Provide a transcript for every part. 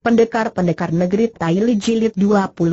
Pendekar-pendekar negeri Taili Jilid 29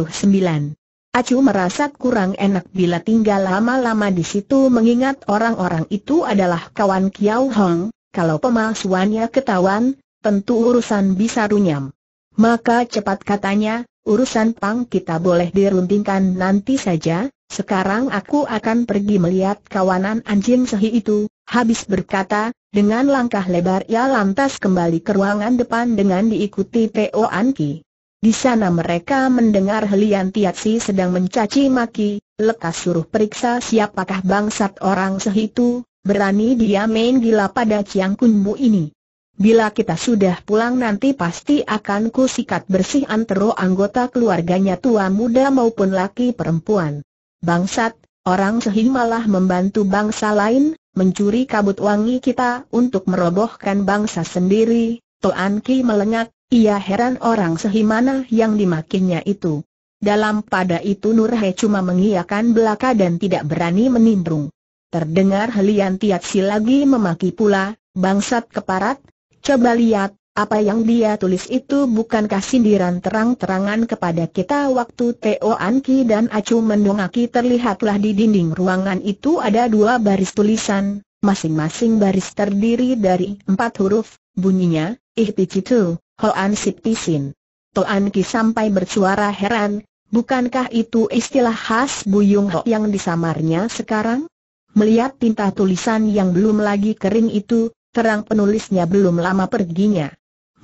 Acu merasa kurang enak bila tinggal lama-lama di situ mengingat orang-orang itu adalah kawan Kiao Hong, kalau pemalsuannya ketahuan, tentu urusan bisa runyam. Maka cepat katanya, urusan pang kita boleh diruntingkan nanti saja, sekarang aku akan pergi melihat kawanan anjing sehi itu, Habis berkata, dengan langkah lebar ia lantas kembali ke ruangan depan dengan diikuti Po Anki. Di sana mereka mendengar Helian Tiatsi sedang mencaci maki, lekas suruh periksa siapakah bangsat orang sehitu, berani dia main gila pada Chiang ini. Bila kita sudah pulang nanti pasti akan ku sikat bersih antero anggota keluarganya tua muda maupun laki perempuan. Bangsat, orang sehi malah membantu bangsa lain, mencuri kabut wangi kita untuk merobohkan bangsa sendiri, Toan Ki melengak, ia heran orang sehimana yang dimakinya itu. Dalam pada itu Nur He cuma mengiyakan belaka dan tidak berani menimbrung. Terdengar Helian Si lagi memaki pula, bangsat keparat, coba lihat, apa yang dia tulis itu bukankah sindiran terang-terangan kepada kita waktu Teo Anki dan Acu mendongaki terlihatlah di dinding ruangan itu ada dua baris tulisan, masing-masing baris terdiri dari empat huruf, bunyinya, Ih Picitu, Hoan Sip Pisin. Toan Ki sampai bersuara heran, bukankah itu istilah khas Buyung Ho yang disamarnya sekarang? Melihat tinta tulisan yang belum lagi kering itu, terang penulisnya belum lama perginya.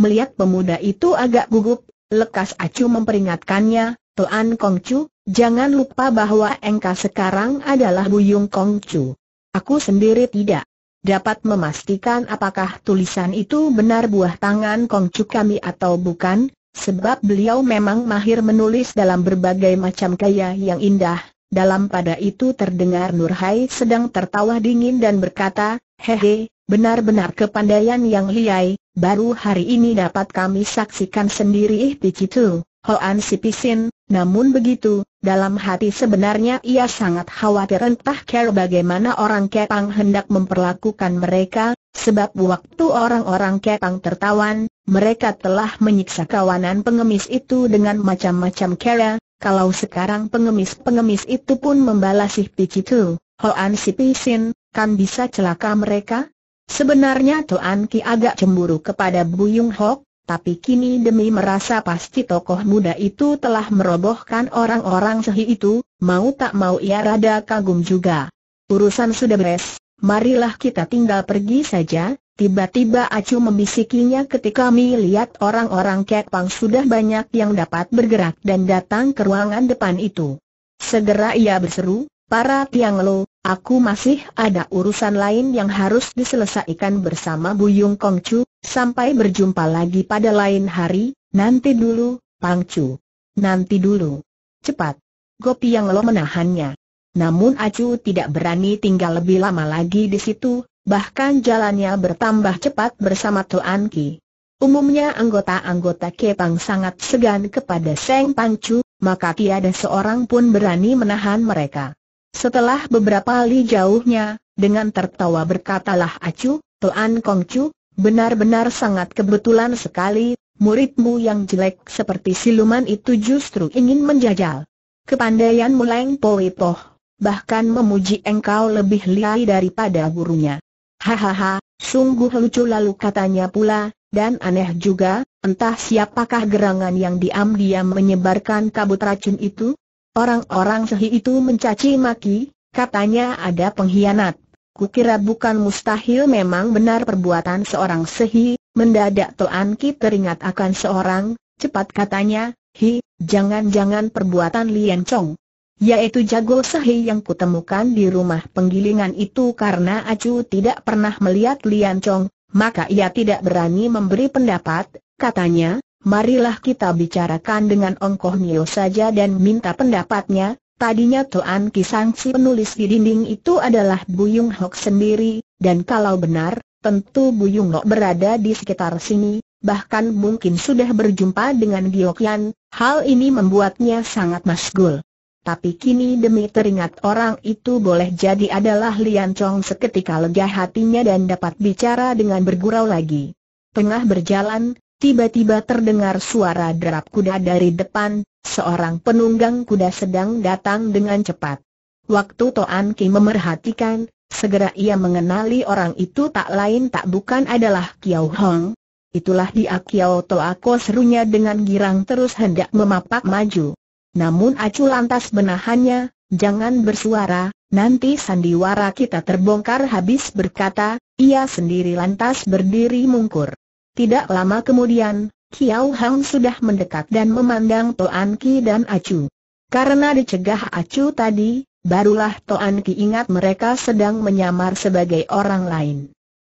Melihat pemuda itu agak gugup, lekas acu memperingatkannya, Tuan Kongcu, jangan lupa bahwa engkau sekarang adalah Buyung Kongcu. Aku sendiri tidak dapat memastikan apakah tulisan itu benar buah tangan Kongcu kami atau bukan, sebab beliau memang mahir menulis dalam berbagai macam gaya yang indah. Dalam pada itu terdengar Nurhai sedang tertawa dingin dan berkata, hehe, benar-benar kepandaian yang liai, baru hari ini dapat kami saksikan sendiri ih itu, Hoan si pisin, namun begitu, dalam hati sebenarnya ia sangat khawatir entah care bagaimana orang Kepang hendak memperlakukan mereka, sebab waktu orang-orang Kepang tertawan, mereka telah menyiksa kawanan pengemis itu dengan macam-macam cara, kalau sekarang pengemis-pengemis itu pun membalas ih itu, Hoan si pisin, kan bisa celaka mereka? Sebenarnya Toan Ki agak cemburu kepada Buyung Hok, tapi kini demi merasa pasti tokoh muda itu telah merobohkan orang-orang sehi itu, mau tak mau ia rada kagum juga. Urusan sudah beres, marilah kita tinggal pergi saja, tiba-tiba Acu membisikinya ketika melihat orang-orang Kepang sudah banyak yang dapat bergerak dan datang ke ruangan depan itu. Segera ia berseru, para Tiang Lo, Aku masih ada urusan lain yang harus diselesaikan bersama Buyung Kongcu, sampai berjumpa lagi pada lain hari, nanti dulu, Pangcu. Nanti dulu. Cepat. Gopi yang lo menahannya. Namun Acu tidak berani tinggal lebih lama lagi di situ, bahkan jalannya bertambah cepat bersama Tuan Ki. Umumnya anggota-anggota Kepang sangat segan kepada Seng Pangcu, maka tiada seorang pun berani menahan mereka. Setelah beberapa li jauhnya, dengan tertawa berkatalah Acu, Tuan Kongcu, benar-benar sangat kebetulan sekali, muridmu yang jelek seperti siluman itu justru ingin menjajal. Kepandaian mulai Poi Poh, bahkan memuji engkau lebih liai daripada gurunya. Hahaha, sungguh lucu lalu katanya pula, dan aneh juga, entah siapakah gerangan yang diam-diam menyebarkan kabut racun itu? Orang-orang sehi itu mencaci maki, katanya ada pengkhianat. Kukira bukan mustahil memang benar perbuatan seorang sehi, mendadak Toan Ki teringat akan seorang, cepat katanya, hi, jangan-jangan perbuatan Lian Chong. Yaitu jago sehi yang kutemukan di rumah penggilingan itu karena Acu tidak pernah melihat Lian Chong, maka ia tidak berani memberi pendapat, katanya, marilah kita bicarakan dengan Ongkoh Nio saja dan minta pendapatnya. Tadinya tuan Kisangsi si penulis di dinding itu adalah Buyung Hok sendiri, dan kalau benar, tentu Buyung Hok berada di sekitar sini, bahkan mungkin sudah berjumpa dengan Giokian, hal ini membuatnya sangat masgul. Tapi kini demi teringat orang itu boleh jadi adalah Lian Chong seketika lega hatinya dan dapat bicara dengan bergurau lagi. Tengah berjalan, tiba-tiba terdengar suara derap kuda dari depan, seorang penunggang kuda sedang datang dengan cepat. Waktu Toan Ki memerhatikan, segera ia mengenali orang itu tak lain tak bukan adalah Kiao Hong. Itulah dia Kiao Toako serunya dengan girang terus hendak memapak maju. Namun acu lantas benahannya, jangan bersuara, nanti sandiwara kita terbongkar habis berkata, ia sendiri lantas berdiri mungkur. Tidak lama kemudian, Kiao Hang sudah mendekat dan memandang Toan Ki dan Acu. Karena dicegah Acu tadi, barulah Toan Ki ingat mereka sedang menyamar sebagai orang lain.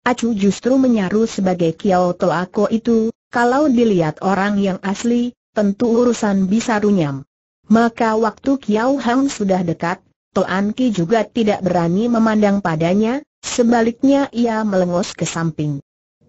Acu justru menyaru sebagai Kiao Toako itu, kalau dilihat orang yang asli, tentu urusan bisa runyam. Maka waktu Kiao Hang sudah dekat, Toan Ki juga tidak berani memandang padanya, sebaliknya ia melengos ke samping.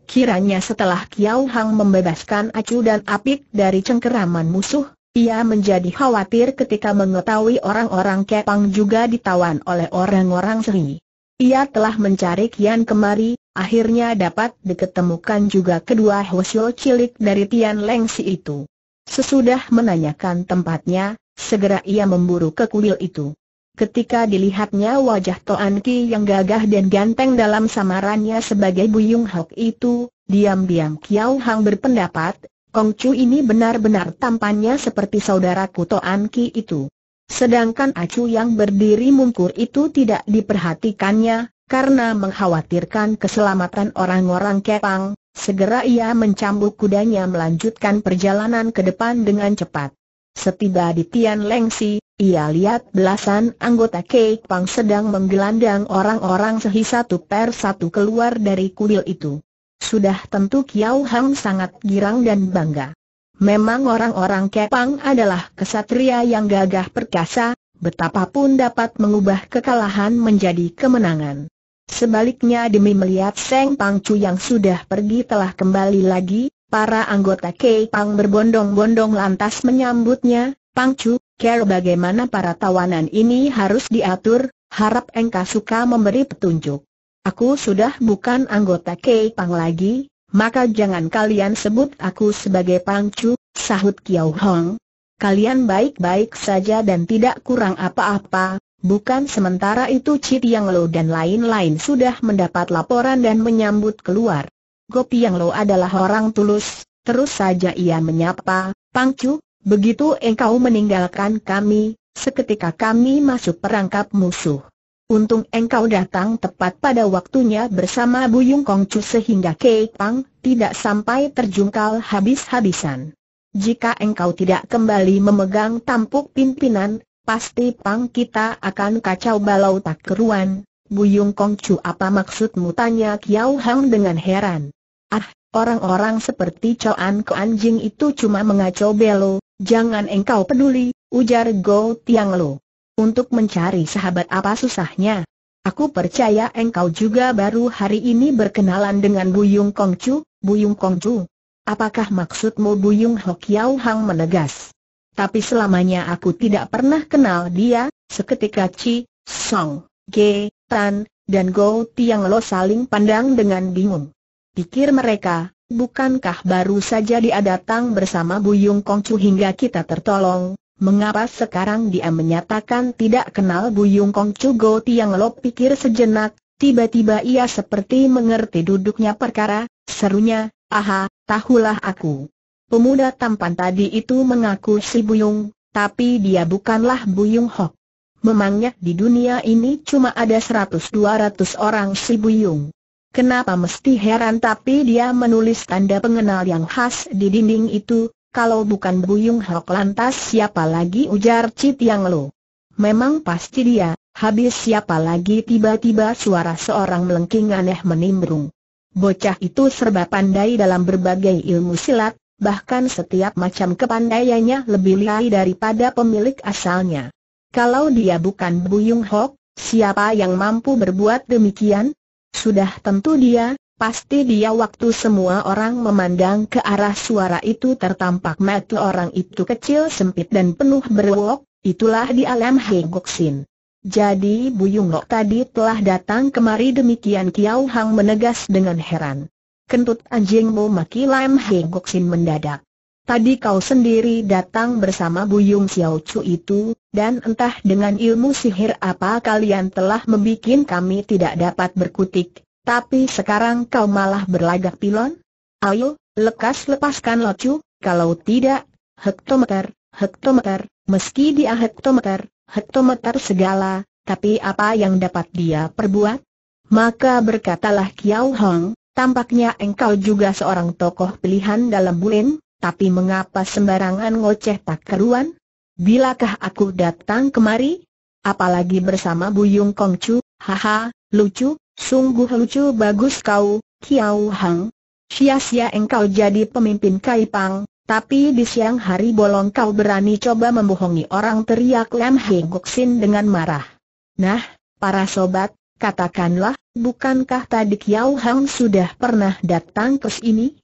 Kiranya setelah Kiao Hang membebaskan acu dan apik dari cengkeraman musuh, ia menjadi khawatir ketika mengetahui orang-orang Kepang juga ditawan oleh orang-orang Sri. Ia telah mencari kian kemari, akhirnya dapat diketemukan juga kedua Hwasyo cilik dari Tian Lengsi itu. Sesudah menanyakan tempatnya, segera ia memburu ke kuil itu. Ketika dilihatnya wajah Toan Ki yang gagah dan ganteng dalam samarannya sebagai Buyung Hok itu, diam-diam Kiao Hang berpendapat, Kong Chu ini benar-benar tampannya seperti saudaraku Toan Ki itu. Sedangkan Acu yang berdiri mungkur itu tidak diperhatikannya, karena mengkhawatirkan keselamatan orang-orang Kepang, segera ia mencambuk kudanya melanjutkan perjalanan ke depan dengan cepat. Setiba di Tian Leng Si ia lihat belasan anggota Kek Pang sedang menggelandang orang-orang sehi satu per satu keluar dari kuil itu. Sudah tentu Kiao Hang sangat girang dan bangga. Memang orang-orang Kepang adalah kesatria yang gagah perkasa, betapapun dapat mengubah kekalahan menjadi kemenangan. Sebaliknya demi melihat Seng Chu yang sudah pergi telah kembali lagi, para anggota Kek Pang berbondong-bondong lantas menyambutnya, Pang Chu care bagaimana para tawanan ini harus diatur, harap engkau suka memberi petunjuk. Aku sudah bukan anggota pang lagi, maka jangan kalian sebut aku sebagai pangcu, sahut Kiao Hong. Kalian baik-baik saja dan tidak kurang apa-apa, bukan sementara itu Cit Yang Lo dan lain-lain sudah mendapat laporan dan menyambut keluar. Gopi Yang Lo adalah orang tulus, terus saja ia menyapa, Pangcu, Begitu engkau meninggalkan kami, seketika kami masuk perangkap musuh. Untung engkau datang tepat pada waktunya bersama Buyung Kongcu sehingga Kei Pang tidak sampai terjungkal habis-habisan. Jika engkau tidak kembali memegang tampuk pimpinan, pasti Pang kita akan kacau balau tak keruan. Buyung Kongcu apa maksudmu tanya Kiao Hang dengan heran. Ah, orang-orang seperti Choan Kuan Anjing itu cuma mengacau belo, Jangan engkau peduli, ujar Go Tiang Lo. Untuk mencari sahabat apa susahnya? Aku percaya engkau juga baru hari ini berkenalan dengan Buyung Kongcu, Buyung Chu. Apakah maksudmu Buyung Hok Hang menegas? Tapi selamanya aku tidak pernah kenal dia, seketika Chi, Song, Ge, Tan, dan Go Tiang Lo saling pandang dengan bingung. Pikir mereka, bukankah baru saja dia datang bersama Buyung Kongcu hingga kita tertolong? Mengapa sekarang dia menyatakan tidak kenal Buyung Kongcu Go Tiang Lo pikir sejenak, tiba-tiba ia seperti mengerti duduknya perkara, serunya, aha, tahulah aku. Pemuda tampan tadi itu mengaku si Buyung, tapi dia bukanlah Buyung Hok. Memangnya di dunia ini cuma ada 100-200 orang si Buyung. Kenapa mesti heran tapi dia menulis tanda pengenal yang khas di dinding itu, kalau bukan Buyung Hok lantas siapa lagi ujar Cit Yang Lo. Memang pasti dia, habis siapa lagi tiba-tiba suara seorang melengking aneh menimbrung. Bocah itu serba pandai dalam berbagai ilmu silat, bahkan setiap macam kepandaiannya lebih lihai daripada pemilik asalnya. Kalau dia bukan Buyung Hok, siapa yang mampu berbuat demikian? Sudah tentu dia, pasti dia waktu semua orang memandang ke arah suara itu tertampak mata orang itu kecil sempit dan penuh berwok, itulah di alam Hegoksin. Jadi Buyung Lok tadi telah datang kemari demikian Kiao Hang menegas dengan heran. Kentut anjingmu maki Lam Hegoksin mendadak. Tadi kau sendiri datang bersama Buyung Xiao Chu itu, dan entah dengan ilmu sihir apa kalian telah membuat kami tidak dapat berkutik, tapi sekarang kau malah berlagak pilon? Ayo, lekas lepaskan locu, kalau tidak, hektometer, hektometer, meski dia hektometer, hektometer segala, tapi apa yang dapat dia perbuat? Maka berkatalah Kiao Hong, tampaknya engkau juga seorang tokoh pilihan dalam bulin, tapi mengapa sembarangan ngoceh tak keruan? Bilakah aku datang kemari? Apalagi bersama Buyung Kongcu, haha, lucu, sungguh lucu bagus kau, Kiau Hang. Sia-sia engkau jadi pemimpin Kaipang, tapi di siang hari bolong kau berani coba membohongi orang teriak Lam Heng Sin dengan marah. Nah, para sobat, katakanlah, bukankah tadi Kiau Hang sudah pernah datang ke sini?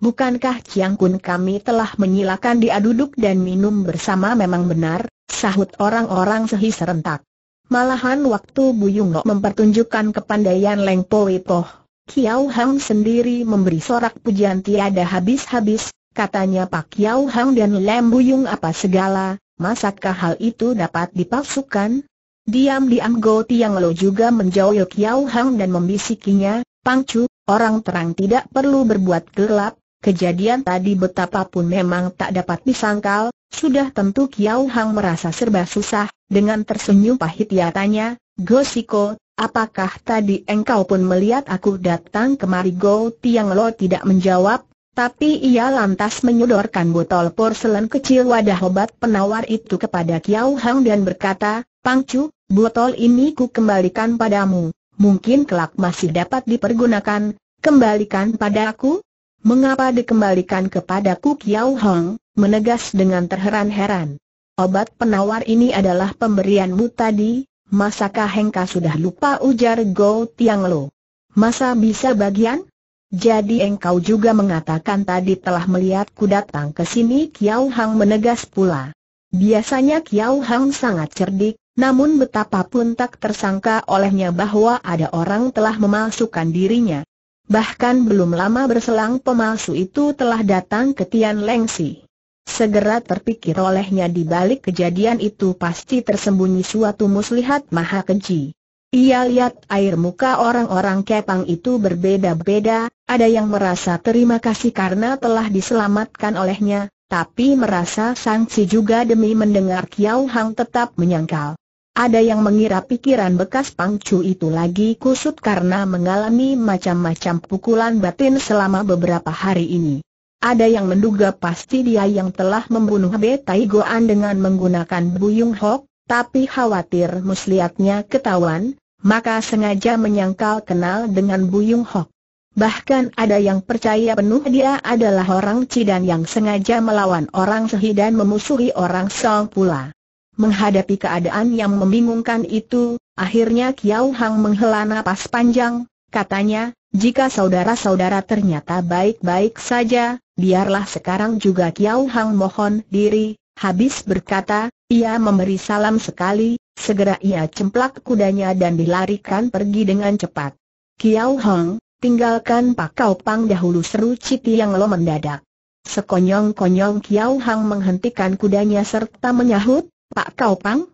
Bukankah Chiang Kun kami telah menyilakan dia duduk dan minum bersama memang benar, sahut orang-orang sehi serentak. Malahan waktu Bu Buyung Lo mempertunjukkan kepandaian Leng Po Poh, Kiao Hang sendiri memberi sorak pujian tiada habis-habis, katanya Pak Kiao Hang dan Lem Yung apa segala, masakkah hal itu dapat dipalsukan? Diam-diam Go Tiang Lo juga menjauh Kiao Hang dan membisikinya, Pang Chu, orang terang tidak perlu berbuat gelap, Kejadian tadi betapapun memang tak dapat disangkal, sudah tentu Kiao Hang merasa serba susah, dengan tersenyum pahit ia tanya, Gosiko, apakah tadi engkau pun melihat aku datang kemari Go Tiang Lo tidak menjawab, tapi ia lantas menyodorkan botol porselen kecil wadah obat penawar itu kepada Kiao Hang dan berkata, Pangcu, botol ini ku kembalikan padamu, mungkin kelak masih dapat dipergunakan, kembalikan padaku? Mengapa dikembalikan kepadaku Kiao Hong, menegas dengan terheran-heran. Obat penawar ini adalah pemberianmu tadi, masakah Hengka sudah lupa ujar Go Tiang Lo? Masa bisa bagian? Jadi engkau juga mengatakan tadi telah melihatku datang ke sini Kiao Hang menegas pula. Biasanya Kiao Hang sangat cerdik, namun betapapun tak tersangka olehnya bahwa ada orang telah memalsukan dirinya. Bahkan belum lama berselang pemalsu itu telah datang ke Tian Lengsi. Segera terpikir olehnya di balik kejadian itu pasti tersembunyi suatu muslihat maha keji. Ia lihat air muka orang-orang kepang itu berbeda-beda, ada yang merasa terima kasih karena telah diselamatkan olehnya, tapi merasa sangsi juga demi mendengar Kiau Hang tetap menyangkal. Ada yang mengira pikiran bekas pangcu itu lagi kusut karena mengalami macam-macam pukulan batin selama beberapa hari ini. Ada yang menduga pasti dia yang telah membunuh B. Goan dengan menggunakan Buyung Hok, tapi khawatir muslihatnya ketahuan, maka sengaja menyangkal kenal dengan Buyung Hok. Bahkan ada yang percaya penuh dia adalah orang Cidan yang sengaja melawan orang Sehi dan memusuhi orang Song pula. Menghadapi keadaan yang membingungkan itu, akhirnya Kiao Hang menghela napas panjang, katanya, jika saudara-saudara ternyata baik-baik saja, biarlah sekarang juga Kiao Hang mohon diri, habis berkata, ia memberi salam sekali, segera ia cemplak kudanya dan dilarikan pergi dengan cepat. Kiao Hang, tinggalkan Pak Kau Pang dahulu seru Citi yang lo mendadak. Sekonyong-konyong Kiao Hang menghentikan kudanya serta menyahut, Pak Kau Pang,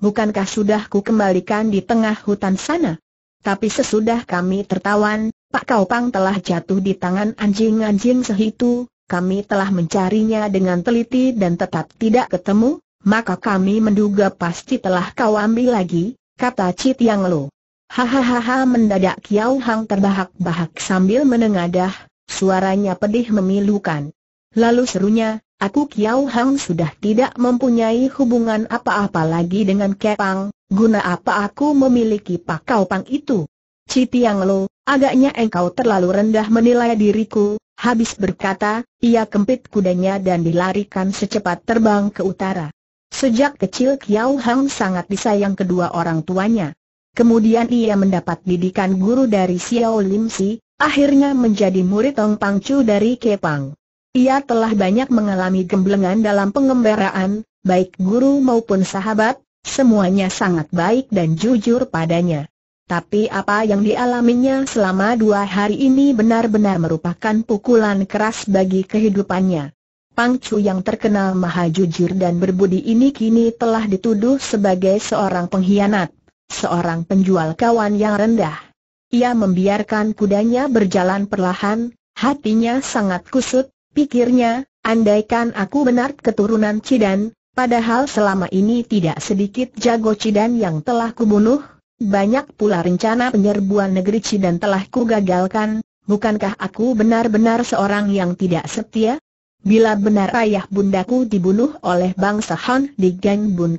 Bukankah sudah ku kembalikan di tengah hutan sana? Tapi sesudah kami tertawan, Pak Kau Pang telah jatuh di tangan anjing-anjing sehitu, kami telah mencarinya dengan teliti dan tetap tidak ketemu, maka kami menduga pasti telah kau ambil lagi, kata Cit Yang Lo. Hahaha mendadak Kiao Hang terbahak-bahak sambil menengadah, suaranya pedih memilukan. Lalu serunya, Aku Kiao Hang sudah tidak mempunyai hubungan apa-apa lagi dengan Kepang, guna apa aku memiliki Pak pakau pang itu? Citiang Lo, agaknya engkau terlalu rendah menilai diriku, habis berkata, ia kempit kudanya dan dilarikan secepat terbang ke utara. Sejak kecil Kiao Hang sangat disayang kedua orang tuanya. Kemudian ia mendapat didikan guru dari Xiao Lim Si, akhirnya menjadi murid Tong Chu dari Kepang. Ia telah banyak mengalami gemblengan dalam pengembaraan, baik guru maupun sahabat, semuanya sangat baik dan jujur padanya. Tapi apa yang dialaminya selama dua hari ini benar-benar merupakan pukulan keras bagi kehidupannya. Pang Chu yang terkenal maha jujur dan berbudi ini kini telah dituduh sebagai seorang pengkhianat, seorang penjual kawan yang rendah. Ia membiarkan kudanya berjalan perlahan, hatinya sangat kusut, Pikirnya, andaikan aku benar keturunan Cidan, padahal selama ini tidak sedikit jago Cidan yang telah kubunuh, banyak pula rencana penyerbuan negeri Cidan telah kugagalkan, bukankah aku benar-benar seorang yang tidak setia? Bila benar ayah bundaku dibunuh oleh bangsa Han di Gang Bun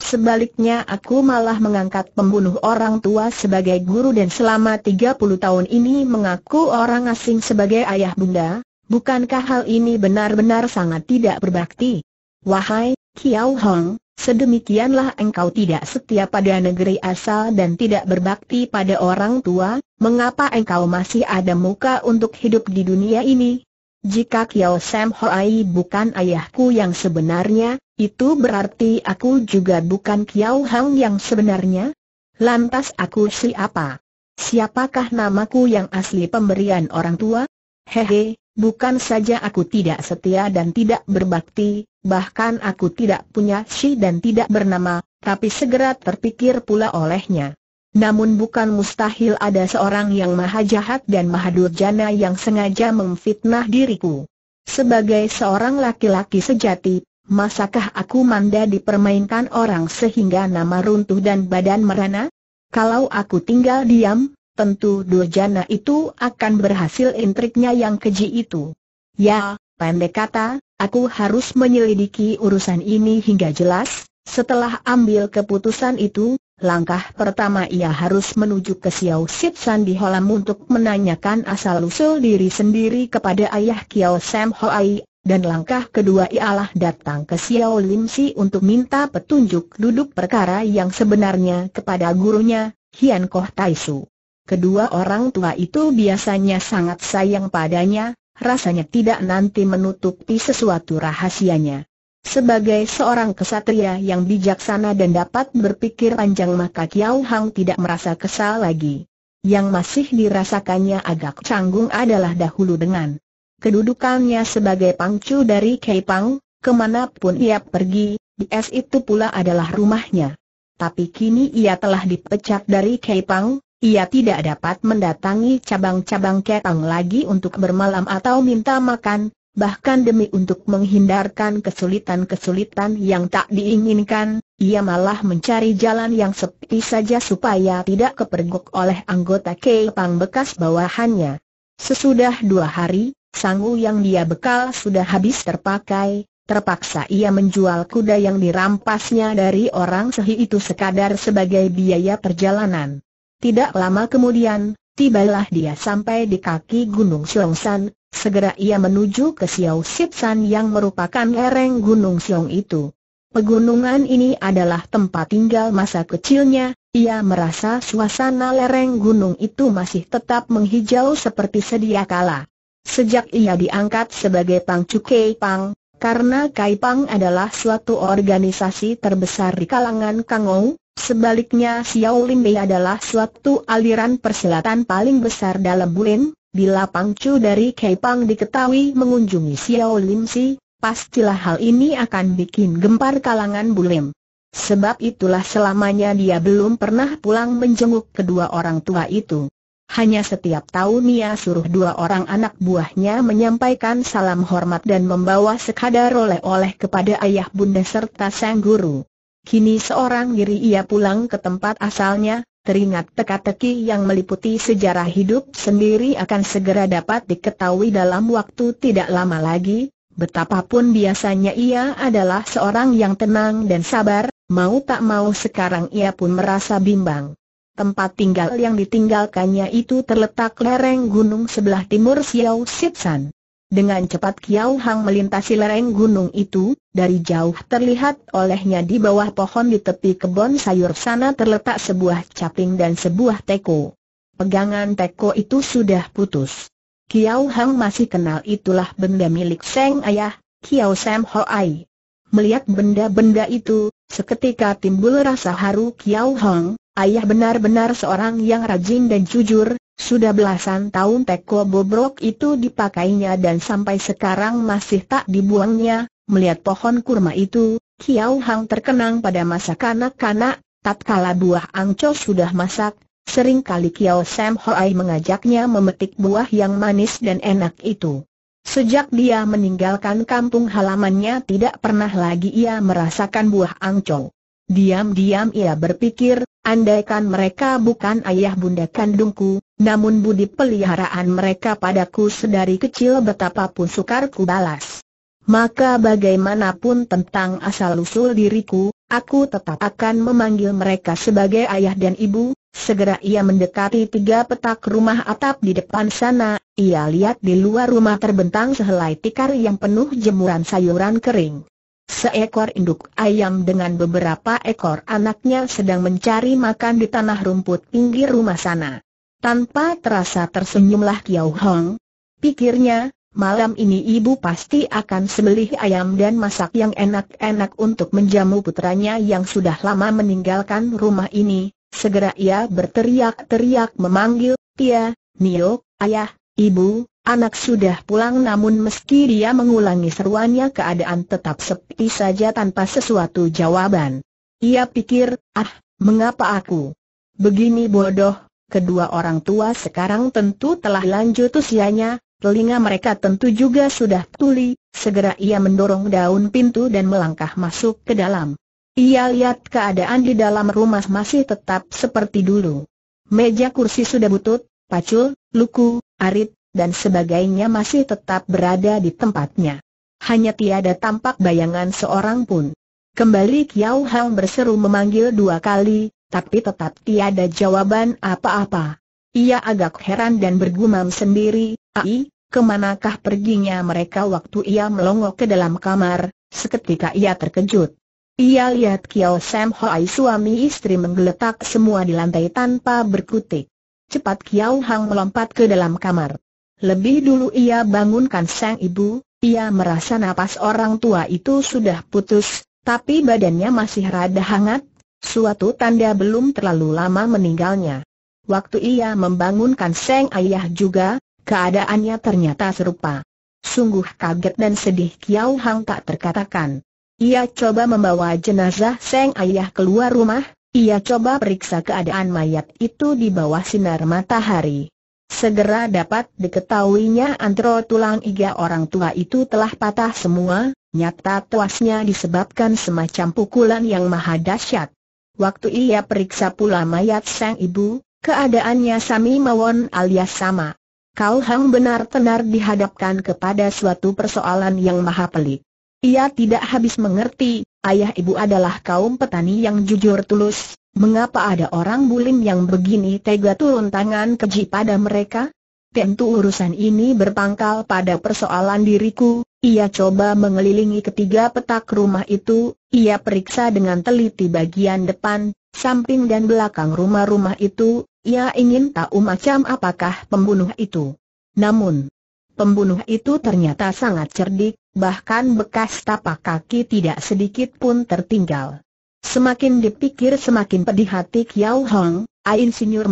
sebaliknya aku malah mengangkat pembunuh orang tua sebagai guru dan selama 30 tahun ini mengaku orang asing sebagai ayah bunda, Bukankah hal ini benar-benar sangat tidak berbakti? Wahai, Kiao Hong, sedemikianlah engkau tidak setia pada negeri asal dan tidak berbakti pada orang tua, mengapa engkau masih ada muka untuk hidup di dunia ini? Jika Kiao Sam Hoai bukan ayahku yang sebenarnya, itu berarti aku juga bukan Kiao Hong yang sebenarnya? Lantas aku siapa? Siapakah namaku yang asli pemberian orang tua? Hehe, Bukan saja aku tidak setia dan tidak berbakti, bahkan aku tidak punya si dan tidak bernama, tapi segera terpikir pula olehnya. Namun bukan mustahil ada seorang yang maha jahat dan maha durjana yang sengaja memfitnah diriku. Sebagai seorang laki-laki sejati, masakah aku manda dipermainkan orang sehingga nama runtuh dan badan merana? Kalau aku tinggal diam, tentu Durjana itu akan berhasil intriknya yang keji itu. Ya, pendek kata, aku harus menyelidiki urusan ini hingga jelas, setelah ambil keputusan itu, langkah pertama ia harus menuju ke Xiao Sit San di Holam untuk menanyakan asal-usul diri sendiri kepada ayah Kiao Sam Hoai, dan langkah kedua ialah datang ke Xiao Lim Si untuk minta petunjuk duduk perkara yang sebenarnya kepada gurunya, Hian Koh Tai Su. Kedua orang tua itu biasanya sangat sayang padanya, rasanya tidak nanti menutupi sesuatu rahasianya. Sebagai seorang kesatria yang bijaksana dan dapat berpikir panjang maka Kiao Hang tidak merasa kesal lagi. Yang masih dirasakannya agak canggung adalah dahulu dengan kedudukannya sebagai pangcu dari Pang, kemanapun ia pergi, di es itu pula adalah rumahnya. Tapi kini ia telah dipecat dari Pang, ia tidak dapat mendatangi cabang-cabang ketang lagi untuk bermalam atau minta makan, bahkan demi untuk menghindarkan kesulitan-kesulitan yang tak diinginkan, ia malah mencari jalan yang sepi saja supaya tidak kepergok oleh anggota Kepang bekas bawahannya. Sesudah dua hari, sangu yang dia bekal sudah habis terpakai, Terpaksa ia menjual kuda yang dirampasnya dari orang sehi itu sekadar sebagai biaya perjalanan. Tidak lama kemudian, tibalah dia sampai di kaki Gunung San. segera ia menuju ke Xiao Sipsan yang merupakan lereng Gunung Siong itu. Pegunungan ini adalah tempat tinggal masa kecilnya, ia merasa suasana lereng gunung itu masih tetap menghijau seperti sedia kala. Sejak ia diangkat sebagai Pangcu Kei Pang, karena Kai Pang adalah suatu organisasi terbesar di kalangan Kangou, Sebaliknya Xiao Limbei adalah suatu aliran persilatan paling besar dalam Bulin, bila Pang Pangcu dari Pang diketahui mengunjungi Xiao Lim Si, pastilah hal ini akan bikin gempar kalangan Bulim. Sebab itulah selamanya dia belum pernah pulang menjenguk kedua orang tua itu. Hanya setiap tahun ia suruh dua orang anak buahnya menyampaikan salam hormat dan membawa sekadar oleh-oleh kepada ayah bunda serta sang guru. Kini seorang diri ia pulang ke tempat asalnya, teringat teka-teki yang meliputi sejarah hidup sendiri akan segera dapat diketahui dalam waktu tidak lama lagi, betapapun biasanya ia adalah seorang yang tenang dan sabar, mau tak mau sekarang ia pun merasa bimbang. Tempat tinggal yang ditinggalkannya itu terletak lereng gunung sebelah timur Xiao Sitsan. Dengan cepat Kiao Hang melintasi lereng gunung itu, dari jauh terlihat olehnya di bawah pohon di tepi kebun sayur sana terletak sebuah caping dan sebuah teko. Pegangan teko itu sudah putus. Kiao Hang masih kenal itulah benda milik Seng Ayah, Kiao Sam Ho Ai. Melihat benda-benda itu, seketika timbul rasa haru Kiao Hang, ayah benar-benar seorang yang rajin dan jujur, sudah belasan tahun teko bobrok itu dipakainya dan sampai sekarang masih tak dibuangnya, melihat pohon kurma itu, Kiao Hang terkenang pada masa kanak-kanak, tatkala buah angco sudah masak, sering kali Kiao Sam Hoai mengajaknya memetik buah yang manis dan enak itu. Sejak dia meninggalkan kampung halamannya tidak pernah lagi ia merasakan buah angco. Diam-diam ia berpikir, andaikan mereka bukan ayah bunda kandungku, namun budi peliharaan mereka padaku sedari kecil betapapun sukar ku balas. Maka bagaimanapun tentang asal-usul diriku, aku tetap akan memanggil mereka sebagai ayah dan ibu, Segera ia mendekati tiga petak rumah atap di depan sana, ia lihat di luar rumah terbentang sehelai tikar yang penuh jemuran sayuran kering. Seekor induk ayam dengan beberapa ekor anaknya sedang mencari makan di tanah rumput pinggir rumah sana. Tanpa terasa tersenyumlah Kiao Hong. Pikirnya, malam ini ibu pasti akan sembelih ayam dan masak yang enak-enak untuk menjamu putranya yang sudah lama meninggalkan rumah ini. Segera ia berteriak-teriak memanggil, Tia, Nio, ayah, ibu, anak sudah pulang namun meski dia mengulangi seruannya keadaan tetap sepi saja tanpa sesuatu jawaban. Ia pikir, ah, mengapa aku begini bodoh, kedua orang tua sekarang tentu telah lanjut usianya, telinga mereka tentu juga sudah tuli, segera ia mendorong daun pintu dan melangkah masuk ke dalam. Ia lihat keadaan di dalam rumah masih tetap seperti dulu. Meja kursi sudah butut, pacul, luku, arit, dan sebagainya masih tetap berada di tempatnya. Hanya tiada tampak bayangan seorang pun. Kembali Kiao Hang berseru memanggil dua kali, tapi tetap tiada jawaban apa-apa. Ia agak heran dan bergumam sendiri, ai, kemanakah perginya mereka waktu ia melongo ke dalam kamar, seketika ia terkejut. Ia lihat Kiao Sam Hoai suami istri menggeletak semua di lantai tanpa berkutik. Cepat Kiao Hang melompat ke dalam kamar. Lebih dulu ia bangunkan sang ibu, ia merasa napas orang tua itu sudah putus, tapi badannya masih rada hangat, Suatu tanda belum terlalu lama meninggalnya. Waktu ia membangunkan Seng Ayah juga, keadaannya ternyata serupa. Sungguh kaget dan sedih Kiau Hang tak terkatakan. Ia coba membawa jenazah Seng Ayah keluar rumah, ia coba periksa keadaan mayat itu di bawah sinar matahari. Segera dapat diketahuinya antro tulang iga orang tua itu telah patah semua, nyata tuasnya disebabkan semacam pukulan yang maha dahsyat. Waktu ia periksa pula mayat sang ibu, keadaannya Sami Mawon alias sama. Kau Hang benar-benar dihadapkan kepada suatu persoalan yang maha pelik. Ia tidak habis mengerti, ayah ibu adalah kaum petani yang jujur tulus, mengapa ada orang bulim yang begini tega turun tangan keji pada mereka? Tentu urusan ini berpangkal pada persoalan diriku, ia coba mengelilingi ketiga petak rumah itu, ia periksa dengan teliti bagian depan, samping dan belakang rumah-rumah itu, ia ingin tahu macam apakah pembunuh itu. Namun, pembunuh itu ternyata sangat cerdik, bahkan bekas tapak kaki tidak sedikit pun tertinggal. Semakin dipikir semakin pedih hati Kiao Hong, Ain Sinyur